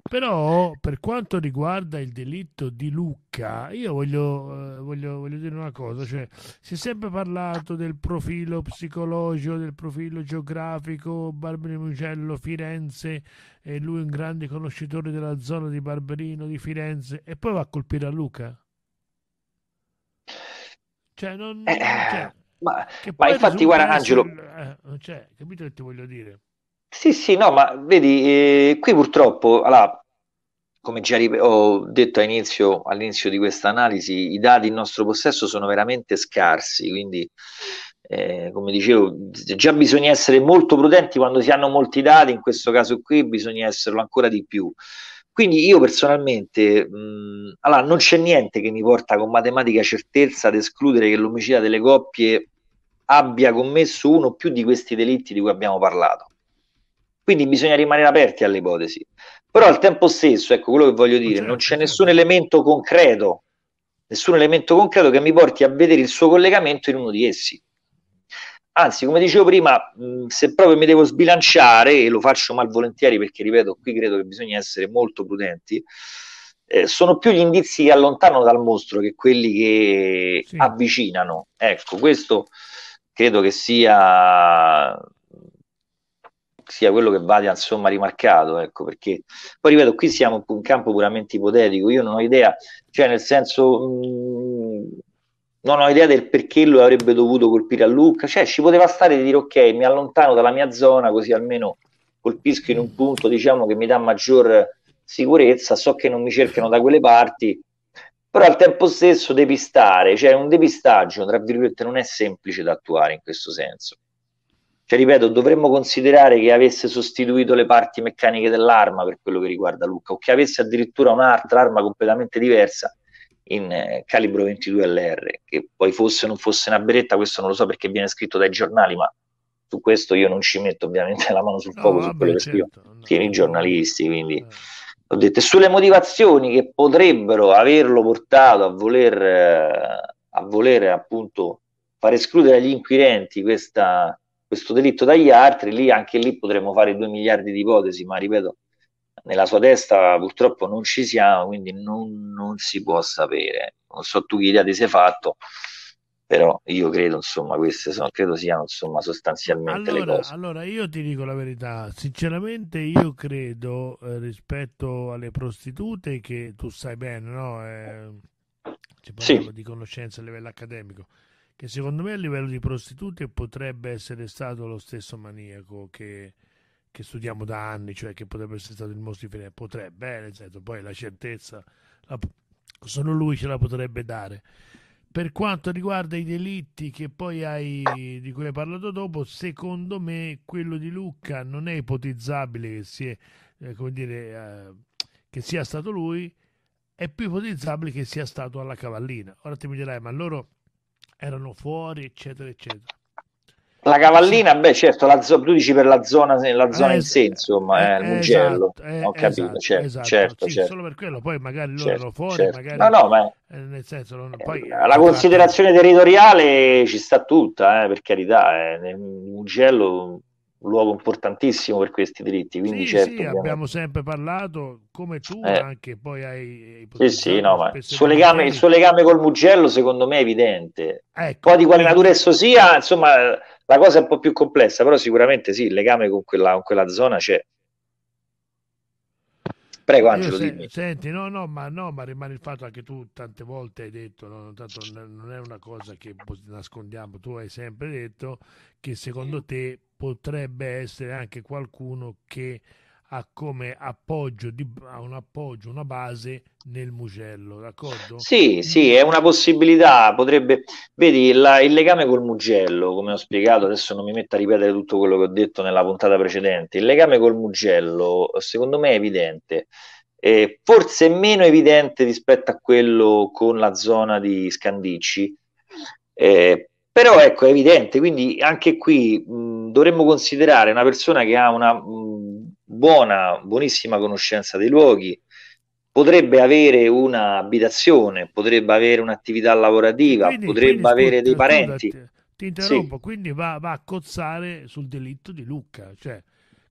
Però per quanto riguarda il delitto di Lucca, io voglio, eh, voglio, voglio dire una cosa, cioè, si è sempre parlato del profilo psicologico, del profilo geografico, Barberino Mugello, Firenze, e lui è un grande conoscitore della zona di Barberino, di Firenze, e poi va a colpire a Lucca. Cioè, non... Eh, cioè, ma, ma infatti guarda Angelo... Sul, eh, cioè, capito che ti voglio dire? Sì, sì, no, ma vedi, eh, qui purtroppo, allora, come già ho detto all'inizio, all'inizio di questa analisi, i dati in nostro possesso sono veramente scarsi, quindi eh, come dicevo, già bisogna essere molto prudenti quando si hanno molti dati, in questo caso qui bisogna esserlo ancora di più. Quindi io personalmente, mh, allora, non c'è niente che mi porta con matematica certezza ad escludere che l'omicidio delle coppie abbia commesso uno o più di questi delitti di cui abbiamo parlato. Quindi bisogna rimanere aperti alle ipotesi. Però al tempo stesso, ecco quello che voglio dire, certo, non c'è nessun elemento concreto, nessun elemento concreto che mi porti a vedere il suo collegamento in uno di essi. Anzi, come dicevo prima, se proprio mi devo sbilanciare, e lo faccio malvolentieri perché, ripeto, qui credo che bisogna essere molto prudenti, eh, sono più gli indizi che allontanano dal mostro che quelli che sì. avvicinano. Ecco, questo credo che sia sia quello che vada insomma rimarcato, ecco, perché poi ripeto, qui siamo in campo puramente ipotetico, io non ho idea, cioè nel senso mh, mm, non ho idea del perché lo avrebbe dovuto colpire a Lucca, cioè ci poteva stare di dire ok, mi allontano dalla mia zona così almeno colpisco in un punto diciamo che mi dà maggior sicurezza, so che non mi cercano da quelle parti, però al tempo stesso depistare, cioè un depistaggio, tra virgolette, non è semplice da attuare in questo senso. Cioè, ripeto, dovremmo considerare che avesse sostituito le parti meccaniche dell'arma per quello che riguarda Luca, o che avesse addirittura un'altra arma completamente diversa in eh, calibro 22 LR, che poi fosse o non fosse una beretta, questo non lo so perché viene scritto dai giornali, ma su questo io non ci metto ovviamente la mano sul fuoco no, su quello che scrivo, certo, tieni no. i giornalisti, quindi... Eh. Ho detto, sulle motivazioni che potrebbero averlo portato a voler, eh, a voler appunto far escludere agli inquirenti questa, questo delitto dagli altri, lì anche lì potremmo fare due miliardi di ipotesi, ma ripeto, nella sua testa purtroppo non ci siamo, quindi non, non si può sapere. Non so tu che idea ti sei fatto, però io credo, insomma, queste sono, credo siano insomma, sostanzialmente allora, le cose. Allora, io ti dico la verità, sinceramente io credo eh, rispetto alle prostitute che tu sai bene, no? Eh, ci parliamo sì. di conoscenza a livello accademico che secondo me a livello di prostitute potrebbe essere stato lo stesso maniaco che, che studiamo da anni, cioè che potrebbe essere stato il mostro di Firenze, potrebbe, eh, nel senso, poi la certezza la, solo lui ce la potrebbe dare. Per quanto riguarda i delitti hai, di cui hai parlato dopo, secondo me quello di Lucca non è ipotizzabile che sia, eh, dire, eh, che sia stato lui, è più ipotizzabile che sia stato alla cavallina. Ora ti mi dirai, ma loro erano fuori, eccetera, eccetera. La cavallina, sì. beh, certo, la zo- tu dici per la zona, la zona eh, in sé, insomma, eh, il eh, eh, Mugello. Esatto, eh, Ho capito, esatto, certo, esatto, certo, sì, certo, Solo per quello, poi magari loro certo, erano fuori, certo. magari... No, no, ma... Eh, nel senso, non, poi, la esatto. considerazione territoriale ci sta tutta, per carità. nel Mugello un luogo importantissimo per questi diritti. Quindi sì, certo, sì, abbiamo... abbiamo... sempre parlato, come tu eh. anche poi hai... hai sì, sì, no, ma il suo, legame, il suo, legame, col Mugello secondo me è evidente. Ecco. Poi di quale natura esso sia, insomma, la cosa è un po' più complessa, però sicuramente sì, il legame con quella, con quella zona c'è. Prego eh, Angelo, se, Senti, no, no ma, no, ma rimane il fatto anche tu tante volte hai detto, no, tanto non è una cosa che nascondiamo, tu hai sempre detto che secondo te potrebbe essere anche qualcuno che ha come appoggio, di, ha un appoggio, una base nel Mugello, d'accordo? Sì, sì, è una possibilità, potrebbe, vedi la, il legame col Mugello, come ho spiegato, adesso non mi metto a ripetere tutto quello che ho detto nella puntata precedente, il legame col Mugello secondo me è evidente, eh, forse meno evidente rispetto a quello con la zona di Scandicci, eh, però ecco, è evidente, quindi anche qui mh, dovremmo considerare una persona che ha una... Mh, buona, buonissima conoscenza dei luoghi, potrebbe avere un'abitazione, potrebbe avere un'attività lavorativa, quindi, potrebbe quindi, avere scusa, dei parenti. Scusa, ti interrompo, sì. quindi va, va, a cozzare sul delitto di Lucca, cioè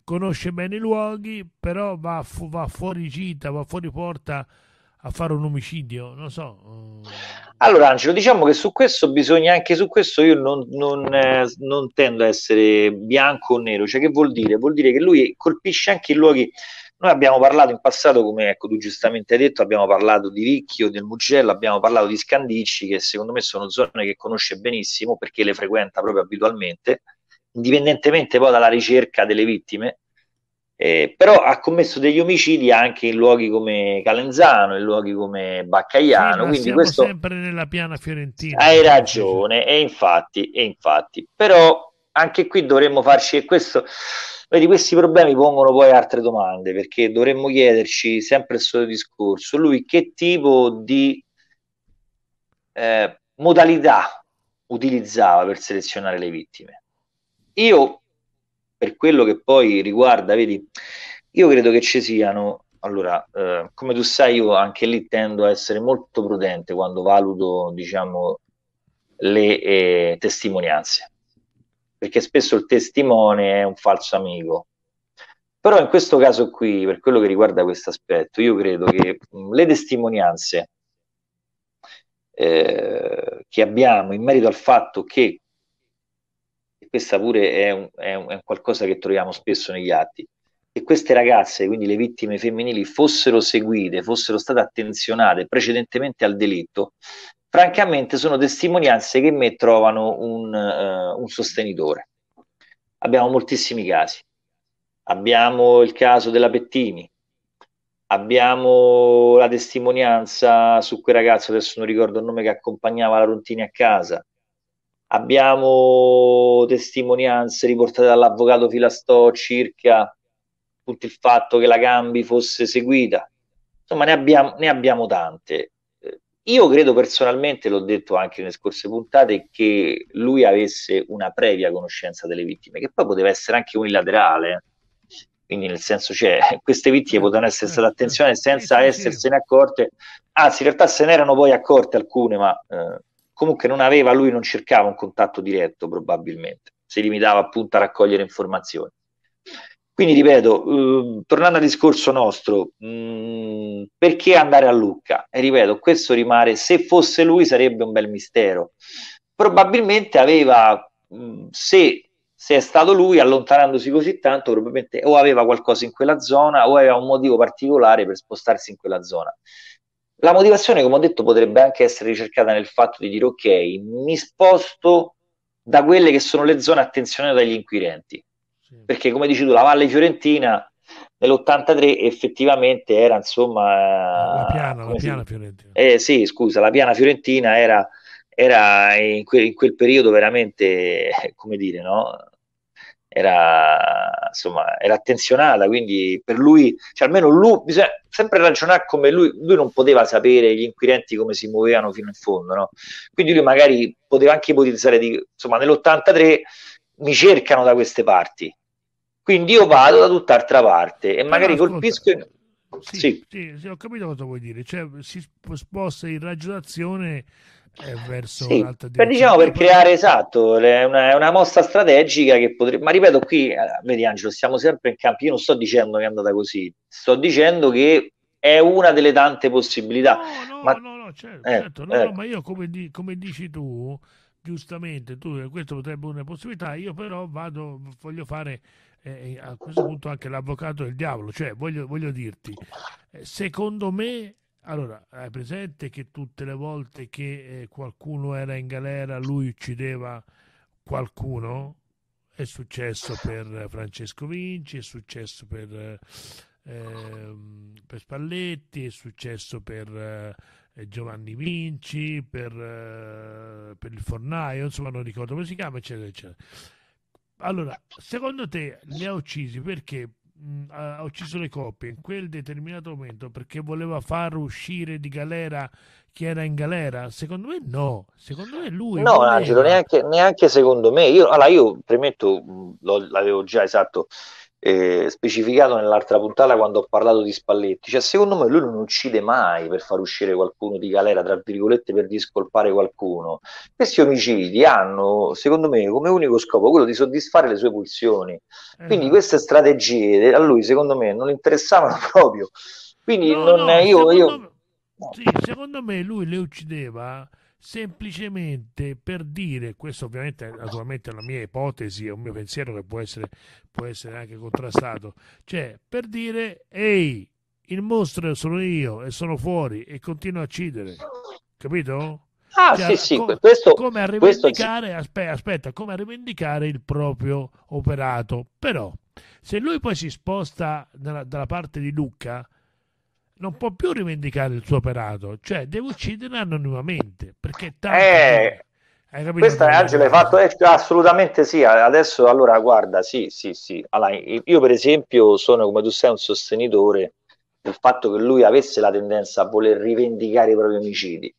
conosce bene i luoghi, però va, fu, va fuori gita, va fuori porta a fare un omicidio, non so. Eh. Allora Angelo, diciamo che su questo bisogna, anche su questo io non, non, eh, non tendo a essere bianco o nero, cioè che vuol dire? Vuol dire che lui colpisce anche i luoghi noi abbiamo parlato in passato, come ecco, tu giustamente hai detto, abbiamo parlato di Ricchio, del Mugello, abbiamo parlato di Scandicci, che secondo me sono zone che conosce benissimo perché le frequenta proprio abitualmente, indipendentemente poi dalla ricerca delle vittime, eh, però ha commesso degli omicidi anche in luoghi come Calenzano, in luoghi come Baccaiano. Sì, quindi questo... sempre nella piana fiorentina. Hai ragione, e infatti, e infatti, però anche qui dovremmo farci, e questo, vedi, questi problemi pongono poi altre domande, perché dovremmo chiederci sempre il suo discorso, lui che tipo di eh, modalità utilizzava per selezionare le vittime. Io per quello che poi riguarda, vedi, io credo che ci siano, allora, eh, come tu sai, io anche lì tendo a essere molto prudente quando valuto, diciamo, le eh, testimonianze, perché spesso il testimone è un falso amico. Però in questo caso qui, per quello che riguarda questo aspetto, io credo che mh, mm, le testimonianze eh, che abbiamo in merito al fatto che questa pure è, un, è, un, è un qualcosa che troviamo spesso negli atti, che queste ragazze, quindi le vittime femminili, fossero seguite, fossero state attenzionate precedentemente al delitto, francamente sono testimonianze che in me trovano un, uh, un sostenitore. Abbiamo moltissimi casi. Abbiamo il caso della Pettini, abbiamo la testimonianza su quel ragazzo, adesso non ricordo il nome che accompagnava la Rontini a casa, Abbiamo testimonianze riportate dall'avvocato Filastò circa tutto il fatto che la Gambi fosse seguita. Insomma, ne abbiamo, ne abbiamo tante. Eh, io credo personalmente, l'ho detto anche nelle scorse puntate, che lui avesse una previa conoscenza delle vittime, che poi poteva essere anche unilaterale. Eh. Quindi, nel senso, cioè, <laughs> queste vittime potevano essere state attenzione senza essersene accorte. Anzi, in realtà se ne erano poi accorte alcune, ma eh, comunque non aveva, lui non cercava un contatto diretto probabilmente, si limitava appunto a raccogliere informazioni. Quindi ripeto, eh, tornando al discorso nostro, mh, mm, perché andare a Lucca? E ripeto, questo rimane, se fosse lui sarebbe un bel mistero. Probabilmente aveva, mh, mm, se, se, è stato lui, allontanandosi così tanto, probabilmente o aveva qualcosa in quella zona o aveva un motivo particolare per spostarsi in quella zona. La motivazione, come ho detto, potrebbe anche essere ricercata nel fatto di dire ok, mi sposto da quelle che sono le zone attenzionate dagli inquirenti. Perché, come dici tu, la Valle Fiorentina nell'83 effettivamente era insomma la piana, la piana fiorentina eh, sì scusa la piana fiorentina era, era in, que- in, quel periodo veramente come dire no era, insomma, era attenzionata, quindi per lui, cioè almeno lui, bisogna sempre ragionare come lui, lui non poteva sapere gli inquirenti come si muovevano fino in fondo, no? quindi lui magari poteva anche ipotizzare, di, insomma nell'83 mi cercano da queste parti, quindi io vado da tutt'altra parte e magari Però, colpisco... In... Sì, sì. sì, ho capito cosa vuoi dire, cioè si sposta in ragionazione verso sì, un'altra diciamo, direzione. Diciamo per creare esatto, è una, è una, mossa strategica che potrebbe, ma ripeto qui, eh, vedi Angelo, siamo sempre in campo, io non sto dicendo che è andata così, sto dicendo che è una delle tante possibilità. No, no, ma... no, no, certo, eh, certo. No, eh. no, ecco. ma io come, di, come dici tu, giustamente, tu, eh, questo potrebbe essere una possibilità, io però vado, voglio fare eh, eh a questo punto anche l'avvocato del diavolo, cioè voglio, voglio dirti, secondo me allora, hai presente che tutte le volte che eh, qualcuno era in galera lui uccideva qualcuno? È successo per Francesco Vinci, è successo per, eh, per Spalletti, è successo per eh, Giovanni Vinci, per, eh, per il Fornaio, insomma non ricordo come si chiama, eccetera, eccetera. Allora, secondo te li ha uccisi perché? mh, mm, ha ucciso le coppie in quel determinato momento perché voleva far uscire di galera chi era in galera? Secondo me no, secondo me lui... No, Angelo, neanche, neanche, secondo me. Io, allora, io premetto, mm, l'avevo già esatto eh, specificato nell'altra puntata quando ho parlato di Spalletti, cioè secondo me lui non uccide mai per far uscire qualcuno di galera, tra virgolette, per discolpare qualcuno. Questi omicidi hanno, secondo me, come unico scopo quello di soddisfare le sue pulsioni. Quindi mm. queste strategie a lui, secondo me, non interessavano <laughs> proprio. Quindi no, non, no, io... Secondo, io... No. Sì, secondo me lui le uccideva semplicemente per dire, questo ovviamente naturalmente è una mia ipotesi, è un mio pensiero che può essere, può essere anche contrastato, cioè per dire ehi, il mostro sono io e sono fuori e continuo a uccidere, capito? Ah, cioè, sì, sì, com- questo, come a rivendicare, questo... aspetta, aspetta, come a rivendicare il proprio operato. Però, se lui poi si sposta dalla, dalla parte di Lucca, non può più rivendicare il suo operato, cioè deve uccidere anonimamente perché tanto... Eh, hai capito? Questa Angela hai fatto eh, assolutamente sì. Adesso allora guarda, sì, sì, sì. Allora, io per esempio sono come tu sei un sostenitore del fatto che lui avesse la tendenza a voler rivendicare i propri omicidi.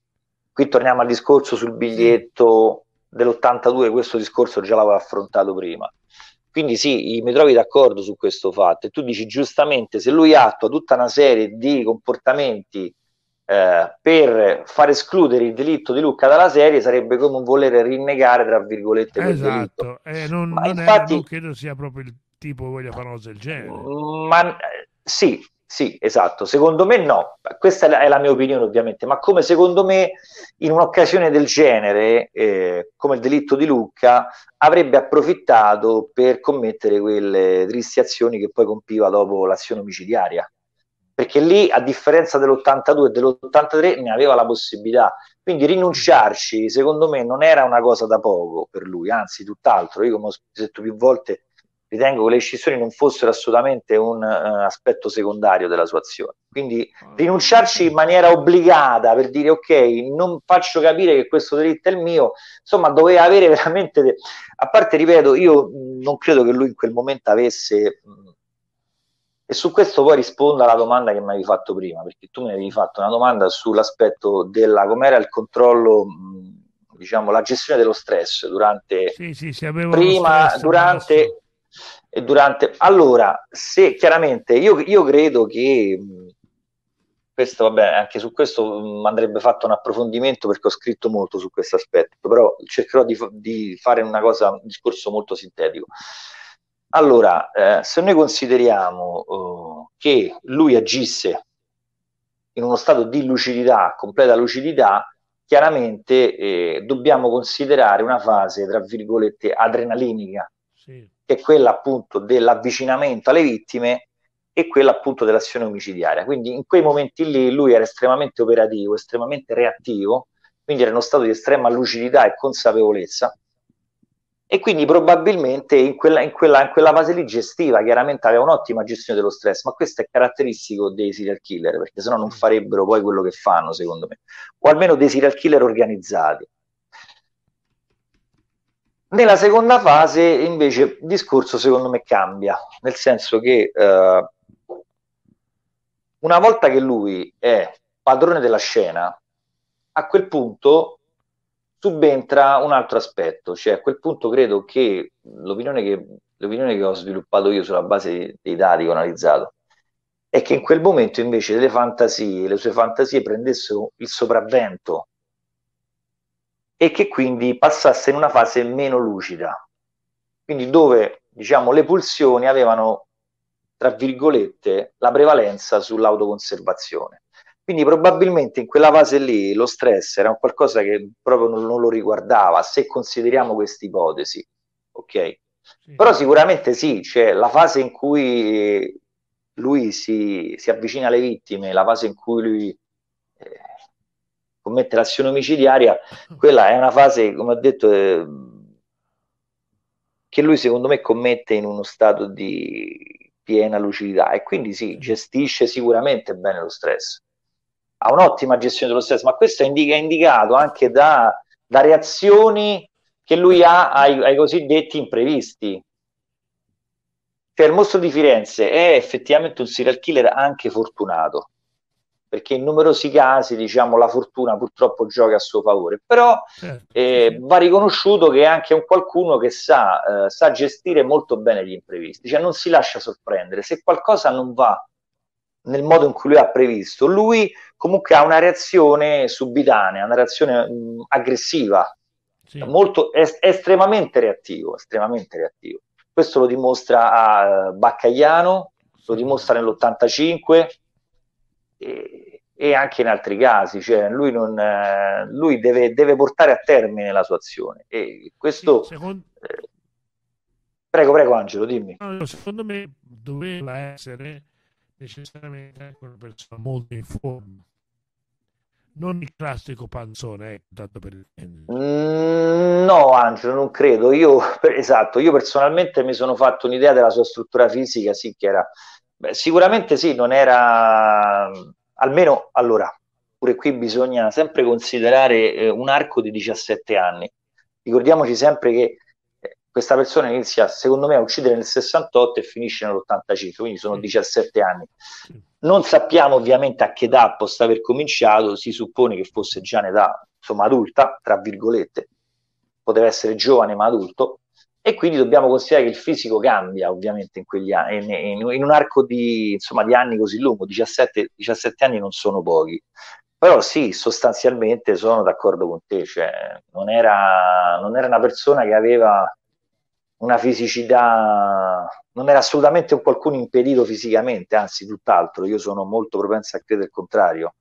Qui torniamo al discorso sul biglietto dell'82, questo discorso già l'avevo affrontato prima. Quindi sì, mi trovi d'accordo su questo fatto e tu dici giustamente se lui attua tutta una serie di comportamenti eh, per far escludere il delitto di Lucca dalla serie sarebbe come un volere rinnegare tra virgolette esatto. Eh, non, non infatti, è, non credo sia proprio il tipo che voglia fare cose del genere. Ma eh, sì, sì, esatto. Secondo me no. Questa è la, mia opinione, ovviamente. Ma come secondo me, in un'occasione del genere, eh, come il delitto di Lucca, avrebbe approfittato per commettere quelle tristi azioni che poi compiva dopo l'azione omicidiaria. Perché lì, a differenza dell'82 e dell'83, ne aveva la possibilità. Quindi rinunciarci, secondo me, non era una cosa da poco per lui, anzi, tutt'altro. Io, come ho detto più volte, ritengo che le scissioni non fossero assolutamente un uh, aspetto secondario della sua azione. Quindi rinunciarci in maniera obbligata per dire ok, non faccio capire che questo delitto è il mio, insomma doveva avere veramente, de... a parte ripeto, io non credo che lui in quel momento avesse... e su questo poi rispondo alla domanda che mi avevi fatto prima, perché tu mi avevi fatto una domanda sull'aspetto della com'era il controllo diciamo, la gestione dello stress durante sì, sì, prima, stress, durante e durante... Allora, se chiaramente io, io credo che questo, vabbè, anche su questo andrebbe fatto un approfondimento perché ho scritto molto su questo aspetto, però cercherò di, di fare una cosa, un discorso molto sintetico. Allora, eh, se noi consideriamo eh, che lui agisse in uno stato di lucidità, completa lucidità, chiaramente eh, dobbiamo considerare una fase, tra virgolette, adrenalinica. Sì che è quella appunto dell'avvicinamento alle vittime e quella appunto dell'azione omicidiaria. Quindi in quei momenti lì lui era estremamente operativo, estremamente reattivo, quindi era uno stato di estrema lucidità e consapevolezza e quindi probabilmente in quella, in, quella, in quella, fase lì gestiva, chiaramente aveva un'ottima gestione dello stress, ma questo è caratteristico dei serial killer, perché sennò non mm. farebbero poi quello che fanno, secondo me, o almeno dei serial killer organizzati. Nella seconda fase invece il discorso secondo me cambia, nel senso che eh, una volta che lui è padrone della scena, a quel punto subentra un altro aspetto, cioè a quel punto credo che l'opinione che, l'opinione che ho sviluppato io sulla base dei dati che ho analizzato è che in quel momento invece delle fantasie, le sue fantasie prendessero il sopravvento e che quindi passasse in una fase meno lucida, quindi dove diciamo, le pulsioni avevano, tra virgolette, la prevalenza sull'autoconservazione. Quindi probabilmente in quella fase lì lo stress era qualcosa che proprio non, non lo riguardava, se consideriamo questa ipotesi, ok? Però sicuramente sì, cioè la fase in cui lui si, si avvicina alle vittime, la fase in cui lui commette l'azione omicidiaria, quella è una fase, come ho detto, eh, che lui secondo me commette in uno stato di piena lucidità e quindi sì, gestisce sicuramente bene lo stress. Ha un'ottima gestione dello stress, ma questo è, è indicato anche da, da, reazioni che lui ha ai, ai cosiddetti imprevisti. Cioè il mostro di Firenze è effettivamente un serial killer anche fortunato perché in numerosi casi diciamo, la fortuna purtroppo gioca a suo favore, però certo. eh, va riconosciuto che è anche un qualcuno che sa, eh, sa gestire molto bene gli imprevisti, cioè non si lascia sorprendere, se qualcosa non va nel modo in cui lui ha previsto, lui comunque ha una reazione subitanea, una reazione mh, aggressiva, sì. molto, est- estremamente reattivo, estremamente reattivo. Questo lo dimostra a eh, Baccagliano, lo dimostra nell'85, e anche in altri casi, cioè lui, non, eh, lui deve, deve, portare a termine la sua azione e questo... Sì, secondo... eh... Prego, prego Angelo, dimmi. Secondo me doveva essere necessariamente una persona molto in forma. Non il classico panzone, eh, tanto per mm, No, Angelo, non credo. Io, per, esatto, io personalmente mi sono fatto un'idea della sua struttura fisica, sì, che era... Beh, sicuramente sì, non era almeno allora, pure qui bisogna sempre considerare eh, un arco di 17 anni. Ricordiamoci sempre che eh, questa persona inizia, secondo me, a uccidere nel 68 e finisce nell'85, quindi sono 17 mm. anni. Mm. Non sappiamo ovviamente a che età possa aver cominciato, si suppone che fosse già in età insomma, adulta, tra virgolette, poteva essere giovane ma adulto, e quindi dobbiamo considerare che il fisico cambia ovviamente in, quegli anni, in, in, un arco di, insomma, di, anni così lungo, 17, 17 anni non sono pochi, però sì, sostanzialmente sono d'accordo con te, cioè, non, era, non era una persona che aveva una fisicità, non era assolutamente un qualcuno impedito fisicamente, anzi tutt'altro, io sono molto propenso a credere il contrario.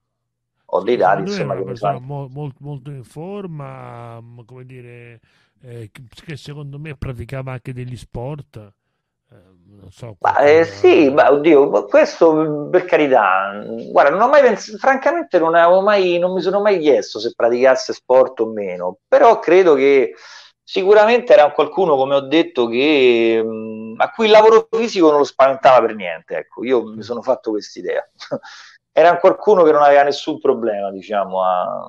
Ho dei dati, insomma, che mi fanno... Mo, molto, molto in forma, come dire, eh, che secondo me praticava anche degli sport. Eh, non so. Ma, eh, era... sì, ma oddio, questo per carità, guarda, non ho mai pensato, francamente non, avevo mai, non mi sono mai chiesto se praticasse sport o meno, però credo che sicuramente era qualcuno, come ho detto, che, mh, mm, a cui il lavoro fisico non lo spaventava per niente, ecco, io mi mm. sono fatto quest'idea. <laughs> era qualcuno che non aveva nessun problema, diciamo, a,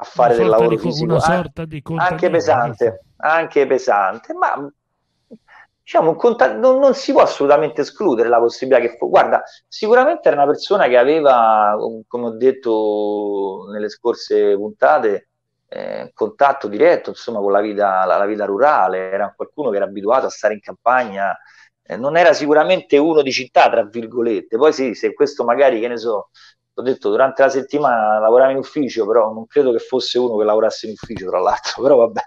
a fare del lavoro di, fisico, anche, anche pesante, anche pesante, ma diciamo, conta- non, non, si può assolutamente escludere la possibilità che fu. Guarda, sicuramente era una persona che aveva, come ho detto nelle scorse puntate, eh, contatto diretto insomma, con la vita, la, la vita, rurale, era qualcuno che era abituato a stare in campagna, eh, non era sicuramente uno di città, tra virgolette. Poi sì, se questo magari, che ne so, ho detto durante la settimana lavoravo in ufficio, però non credo che fosse uno che lavorasse in ufficio, tra l'altro, <laughs> però vabbè.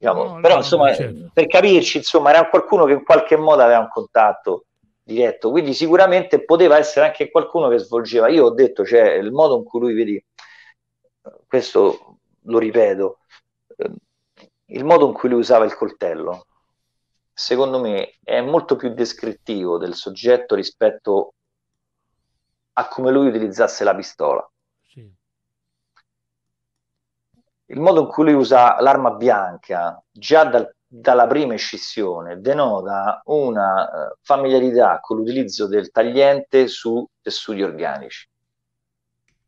Diciamo, no, però no, insomma, certo. per capirci, insomma, era qualcuno che in qualche modo aveva un contatto diretto, quindi sicuramente poteva essere anche qualcuno che svolgeva. Io ho detto, cioè, il modo in cui lui, vedi, questo lo ripeto, ehm, il modo in cui lui usava il coltello, secondo me, è molto più descrittivo del soggetto rispetto a come lui utilizzasse la pistola. Sì. Il modo in cui lui usa l'arma bianca, già dal, dalla prima escissione, denota una eh, familiarità con l'utilizzo del tagliente su tessuti organici.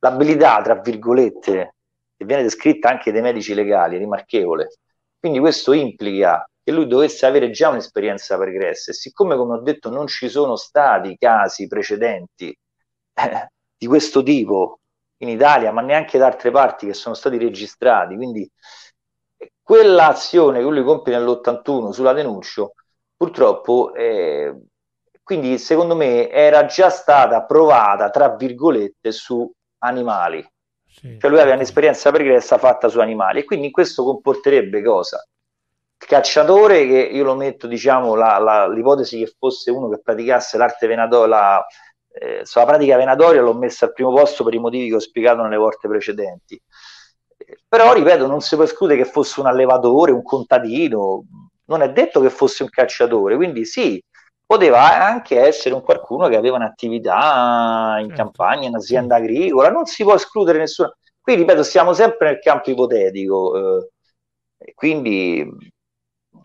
L'abilità, tra virgolette, che viene descritta anche dai medici legali, è rimarchevole. Quindi questo implica che lui dovesse avere già un'esperienza pregressa e siccome, come ho detto, non ci sono stati casi precedenti eh, di questo tipo in Italia, ma neanche da altre parti che sono stati registrati. Quindi eh, quella azione che lui compie nell'81 sulla denuncia, purtroppo, eh, quindi secondo me era già stata provata, tra virgolette, su animali. Sì. Cioè lui aveva certo. un'esperienza pregressa fatta su animali e quindi questo comporterebbe cosa? Il cacciatore, che io lo metto, diciamo, la, la, l'ipotesi che fosse uno che praticasse l'arte venatoria, eh, sulla pratica venatoria l'ho messa al primo posto per i motivi che ho spiegato nelle volte precedenti. Eh, però, ripeto, non si può escludere che fosse un allevatore, un contadino, non è detto che fosse un cacciatore, quindi sì, poteva anche essere un qualcuno che aveva un'attività in certo. campagna, in azienda agricola, non si può escludere nessuno. Qui, ripeto, siamo sempre nel campo ipotetico, eh, quindi,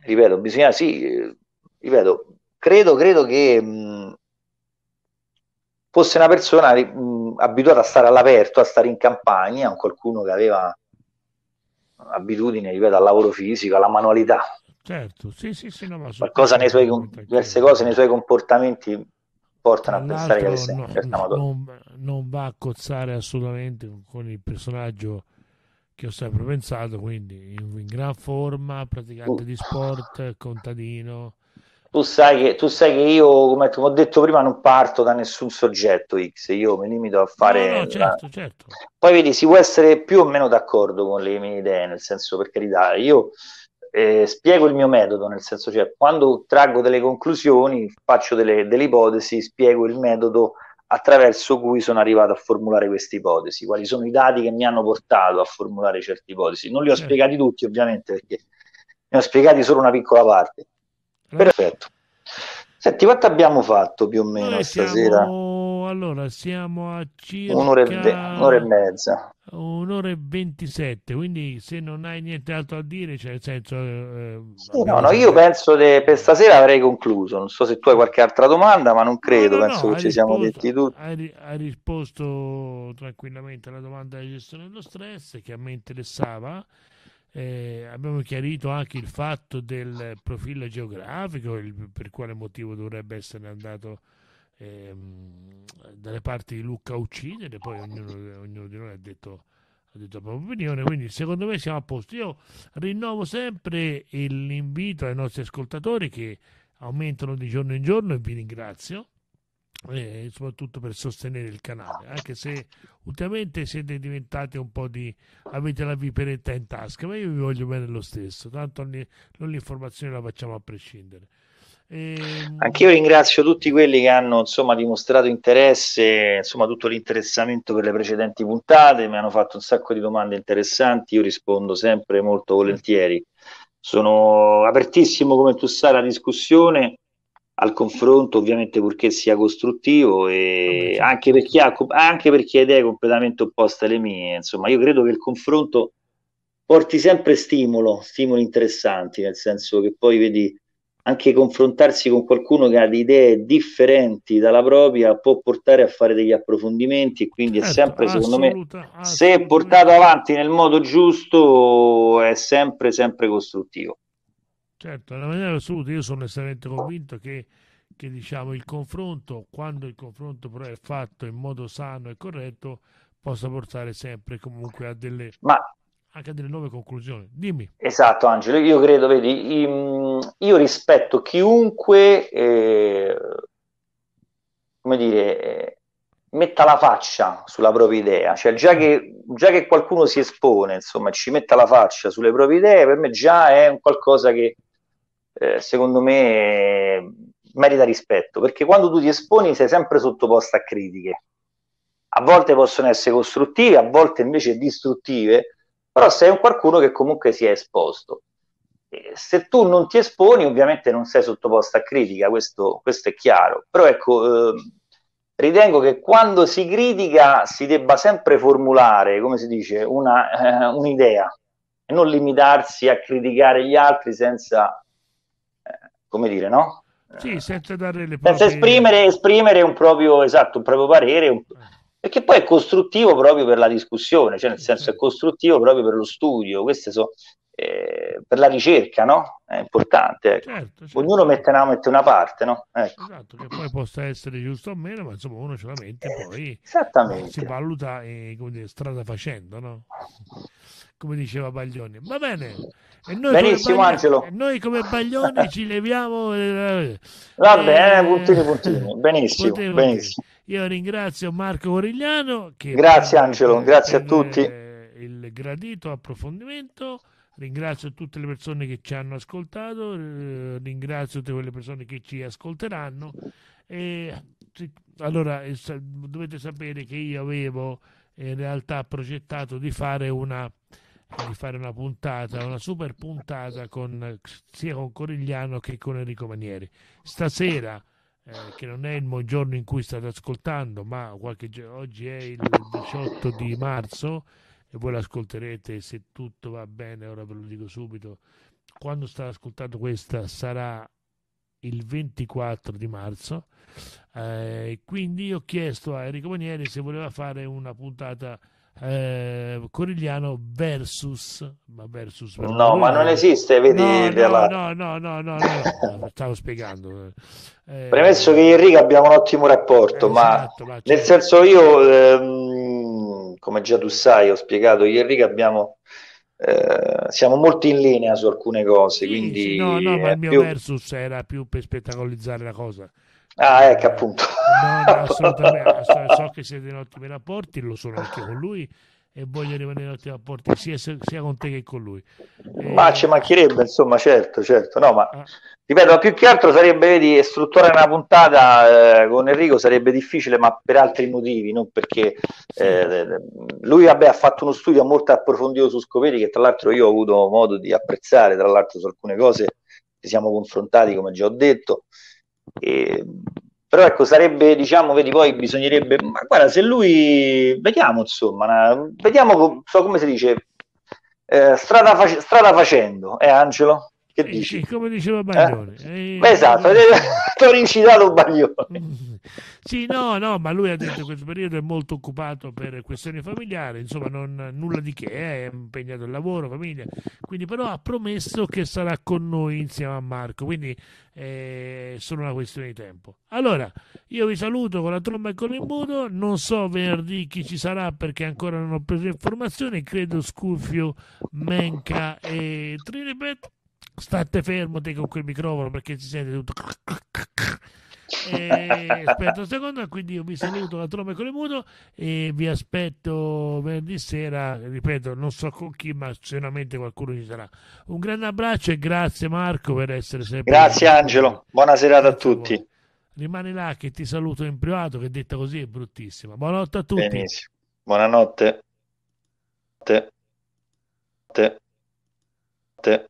ripeto, bisogna, sì, eh, ripeto, credo, credo che... Mh, mm, fosse una persona mh, abituata a stare all'aperto, a stare in campagna, qualcuno che aveva abitudini ripeto, al lavoro fisico, alla manualità. Certo, sì, sì, sì, no, Qualcosa nei suoi, diverse cose nei suoi comportamenti portano a pensare che avesse no, non, non, va a cozzare assolutamente con il personaggio che ho sempre pensato, quindi in, in gran forma, praticante uh. di sport, contadino, tu sai che, tu sai che io, come ho detto prima, non parto da nessun soggetto X, io mi limito a fare... No, no, certo, certo. Poi vedi, si può essere più o meno d'accordo con le mie idee, nel senso, per carità, io eh, spiego il mio metodo, nel senso, cioè, quando traggo delle conclusioni, faccio delle, delle ipotesi, spiego il metodo attraverso cui sono arrivato a formulare queste ipotesi, quali sono i dati che mi hanno portato a formulare certe ipotesi. Non li ho certo. spiegati tutti, ovviamente, perché ne ho spiegati solo una piccola parte eh? Perfetto. Senti, quanto abbiamo fatto più o meno Noi stasera? Siamo, allora, siamo a circa un'ora e, ve- un'ora e mezza. Un'ora e 27, quindi se non hai nient'altro a dire, cioè senso... Eh, sì, no, no, io penso che per stasera avrei concluso, non so se tu hai qualche altra domanda, ma non credo, no, no, penso che ci risposto, siamo detti tutti. Hai, hai, risposto tranquillamente alla domanda di gestione dello stress che a me interessava eh, abbiamo chiarito anche il fatto del profilo geografico, il, per quale motivo dovrebbe essere andato ehm, dalle parti di Lucca a uccidere, poi ognuno, ognuno di noi ha detto, ha detto la propria opinione, quindi secondo me siamo a posto. Io rinnovo sempre l'invito ai nostri ascoltatori che aumentano di giorno in giorno e vi ringrazio e eh, soprattutto per sostenere il canale, anche se ultimamente siete diventati un po' di avete la viperetta in tasca, ma io vi voglio bene lo stesso, tanto non l'informazione la facciamo a prescindere. E... Ehm, anche io ringrazio tutti quelli che hanno insomma, dimostrato interesse, insomma, tutto l'interessamento per le precedenti puntate, mi hanno fatto un sacco di domande interessanti, io rispondo sempre molto volentieri. Sono apertissimo, come tu sai, alla discussione al confronto, ovviamente purché sia costruttivo e certo. anche per, chi ha, anche per chi ha idee completamente opposte alle mie. Insomma, io credo che il confronto porti sempre stimolo, stimoli interessanti, nel senso che poi vedi anche confrontarsi con qualcuno che ha idee differenti dalla propria può portare a fare degli approfondimenti quindi è certo, sempre secondo me se portato avanti nel modo giusto è sempre sempre costruttivo Certo, nella maniera assoluta io sono estremamente convinto che, che diciamo, il confronto, quando il confronto però è fatto in modo sano e corretto, possa portare sempre comunque a delle... Ma anche a delle nuove conclusioni. Dimmi. Esatto, Angelo. Io credo, vedi, io rispetto chiunque, eh, come dire, eh, metta la faccia sulla propria idea. Cioè, già che, già che qualcuno si espone, insomma, ci metta la faccia sulle proprie idee, per me già è un qualcosa che, eh, secondo me eh, merita rispetto, perché quando tu ti esponi sei sempre sottoposto a critiche. A volte possono essere costruttive, a volte invece distruttive, però sei un qualcuno che comunque si è esposto. E se tu non ti esponi, ovviamente non sei sottoposto a critica, questo, questo è chiaro. Però ecco, eh, ritengo che quando si critica si debba sempre formulare, come si dice, una, eh, <laughs> un'idea e non limitarsi a criticare gli altri senza come dire, no? Sì, eh. senza dare le proprie... Senza esprimere, esprimere un proprio, esatto, un proprio parere, un... perché poi è costruttivo proprio per la discussione, cioè nel senso è costruttivo proprio per lo studio, queste sono eh, per la ricerca, no? È importante. Ecco. Certo, certo. Ognuno mette una, mette una parte, no? Ecco. Esatto, che poi possa essere giusto o meno, ma insomma uno ce la mette e eh, poi eh, si valuta eh, come dire, strada facendo, no? Come diceva Baglioni. Va bene. E noi Benissimo come Baglioni, Angelo. Noi come Baglioni ci leviamo... Va bene, puntini, puntini. <laughs> Benissimo, potevo, benissimo. Io ringrazio Marco Origliano. grazie Angelo, grazie a tutti. Il gradito approfondimento. Ringrazio tutte le persone che ci hanno ascoltato, eh, ringrazio tutte quelle persone che ci ascolteranno. E, allora, eh, dovete sapere che io avevo eh, in realtà progettato di fare una di fare una puntata, una super puntata con, sia con Corigliano che con Enrico Manieri. Stasera, eh, che non è il giorno in cui state ascoltando, ma qualche, oggi è il 18 di marzo, e voi l'ascolterete se tutto va bene, ora ve lo dico subito, quando state ascoltando questa sarà il 24 di marzo, eh, quindi ho chiesto a Enrico Manieri se voleva fare una puntata eh, Corigliano versus ma versus no Lui, ma non esiste vedi no della... no no no, no, no, no stavo spiegando eh, eh premesso che io e Enrico abbiamo un ottimo rapporto eh, ma esatto, ma nel certo. senso io ehm come già tu sai, ho spiegato ieri che abbiamo, eh, siamo molto in linea su alcune cose. Sì, quindi sì, no, no, ma il mio più... versus era più per spettacolarizzare la cosa. Ah, ecco appunto. No, no, assolutamente. <laughs> so che siete in ottimi rapporti, lo sono anche con lui e voglio rimanere al tuoi rapporti sia, sia, con te che con lui. E... Ma ci mancherebbe, insomma, certo, certo. No, ma ah. ripeto, più che altro sarebbe, di strutturare una puntata eh, con Enrico sarebbe difficile, ma per altri motivi, non perché eh, lui vabbè, ha fatto uno studio molto approfondito su Scoperi, che tra l'altro io ho avuto modo di apprezzare, tra l'altro su alcune cose ci siamo confrontati, come già ho detto. E però ecco sarebbe diciamo vedi poi bisognerebbe ma guarda se lui vediamo insomma vediamo so come si dice eh, strada, fac... strada facendo eh Angelo che dici? come diceva eh, Baglione. Eh, esatto, eh? Eh, esatto, <laughs> eh, Torincinato Baglione. <laughs> Sì, no, no, ma lui ha detto che questo periodo è molto occupato per questioni familiari, insomma, non, nulla di che, eh, è impegnato il lavoro, famiglia. Quindi però ha promesso che sarà con noi insieme a Marco, quindi è solo una questione di tempo. Allora, io vi saluto con la tromba e con il muto, non so venerdì chi ci sarà perché ancora non ho preso informazioni, credo Scufio, Menca e Trinipet state fermo te con quel microfono perché si sente tutto e eh, <laughs> aspetta un secondo quindi io vi saluto da Trome con le e vi aspetto venerdì sera ripeto non so con chi ma sicuramente qualcuno ci sarà un grande abbraccio e grazie Marco per essere sempre grazie Angelo buona serata grazie a tutti rimani là che ti saluto in privato che detta così è bruttissima buonanotte a tutti Benissimo. buonanotte te. Te. Te.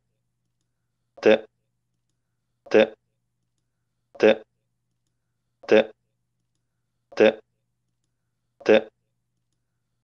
て、て、て、て、て、て、て、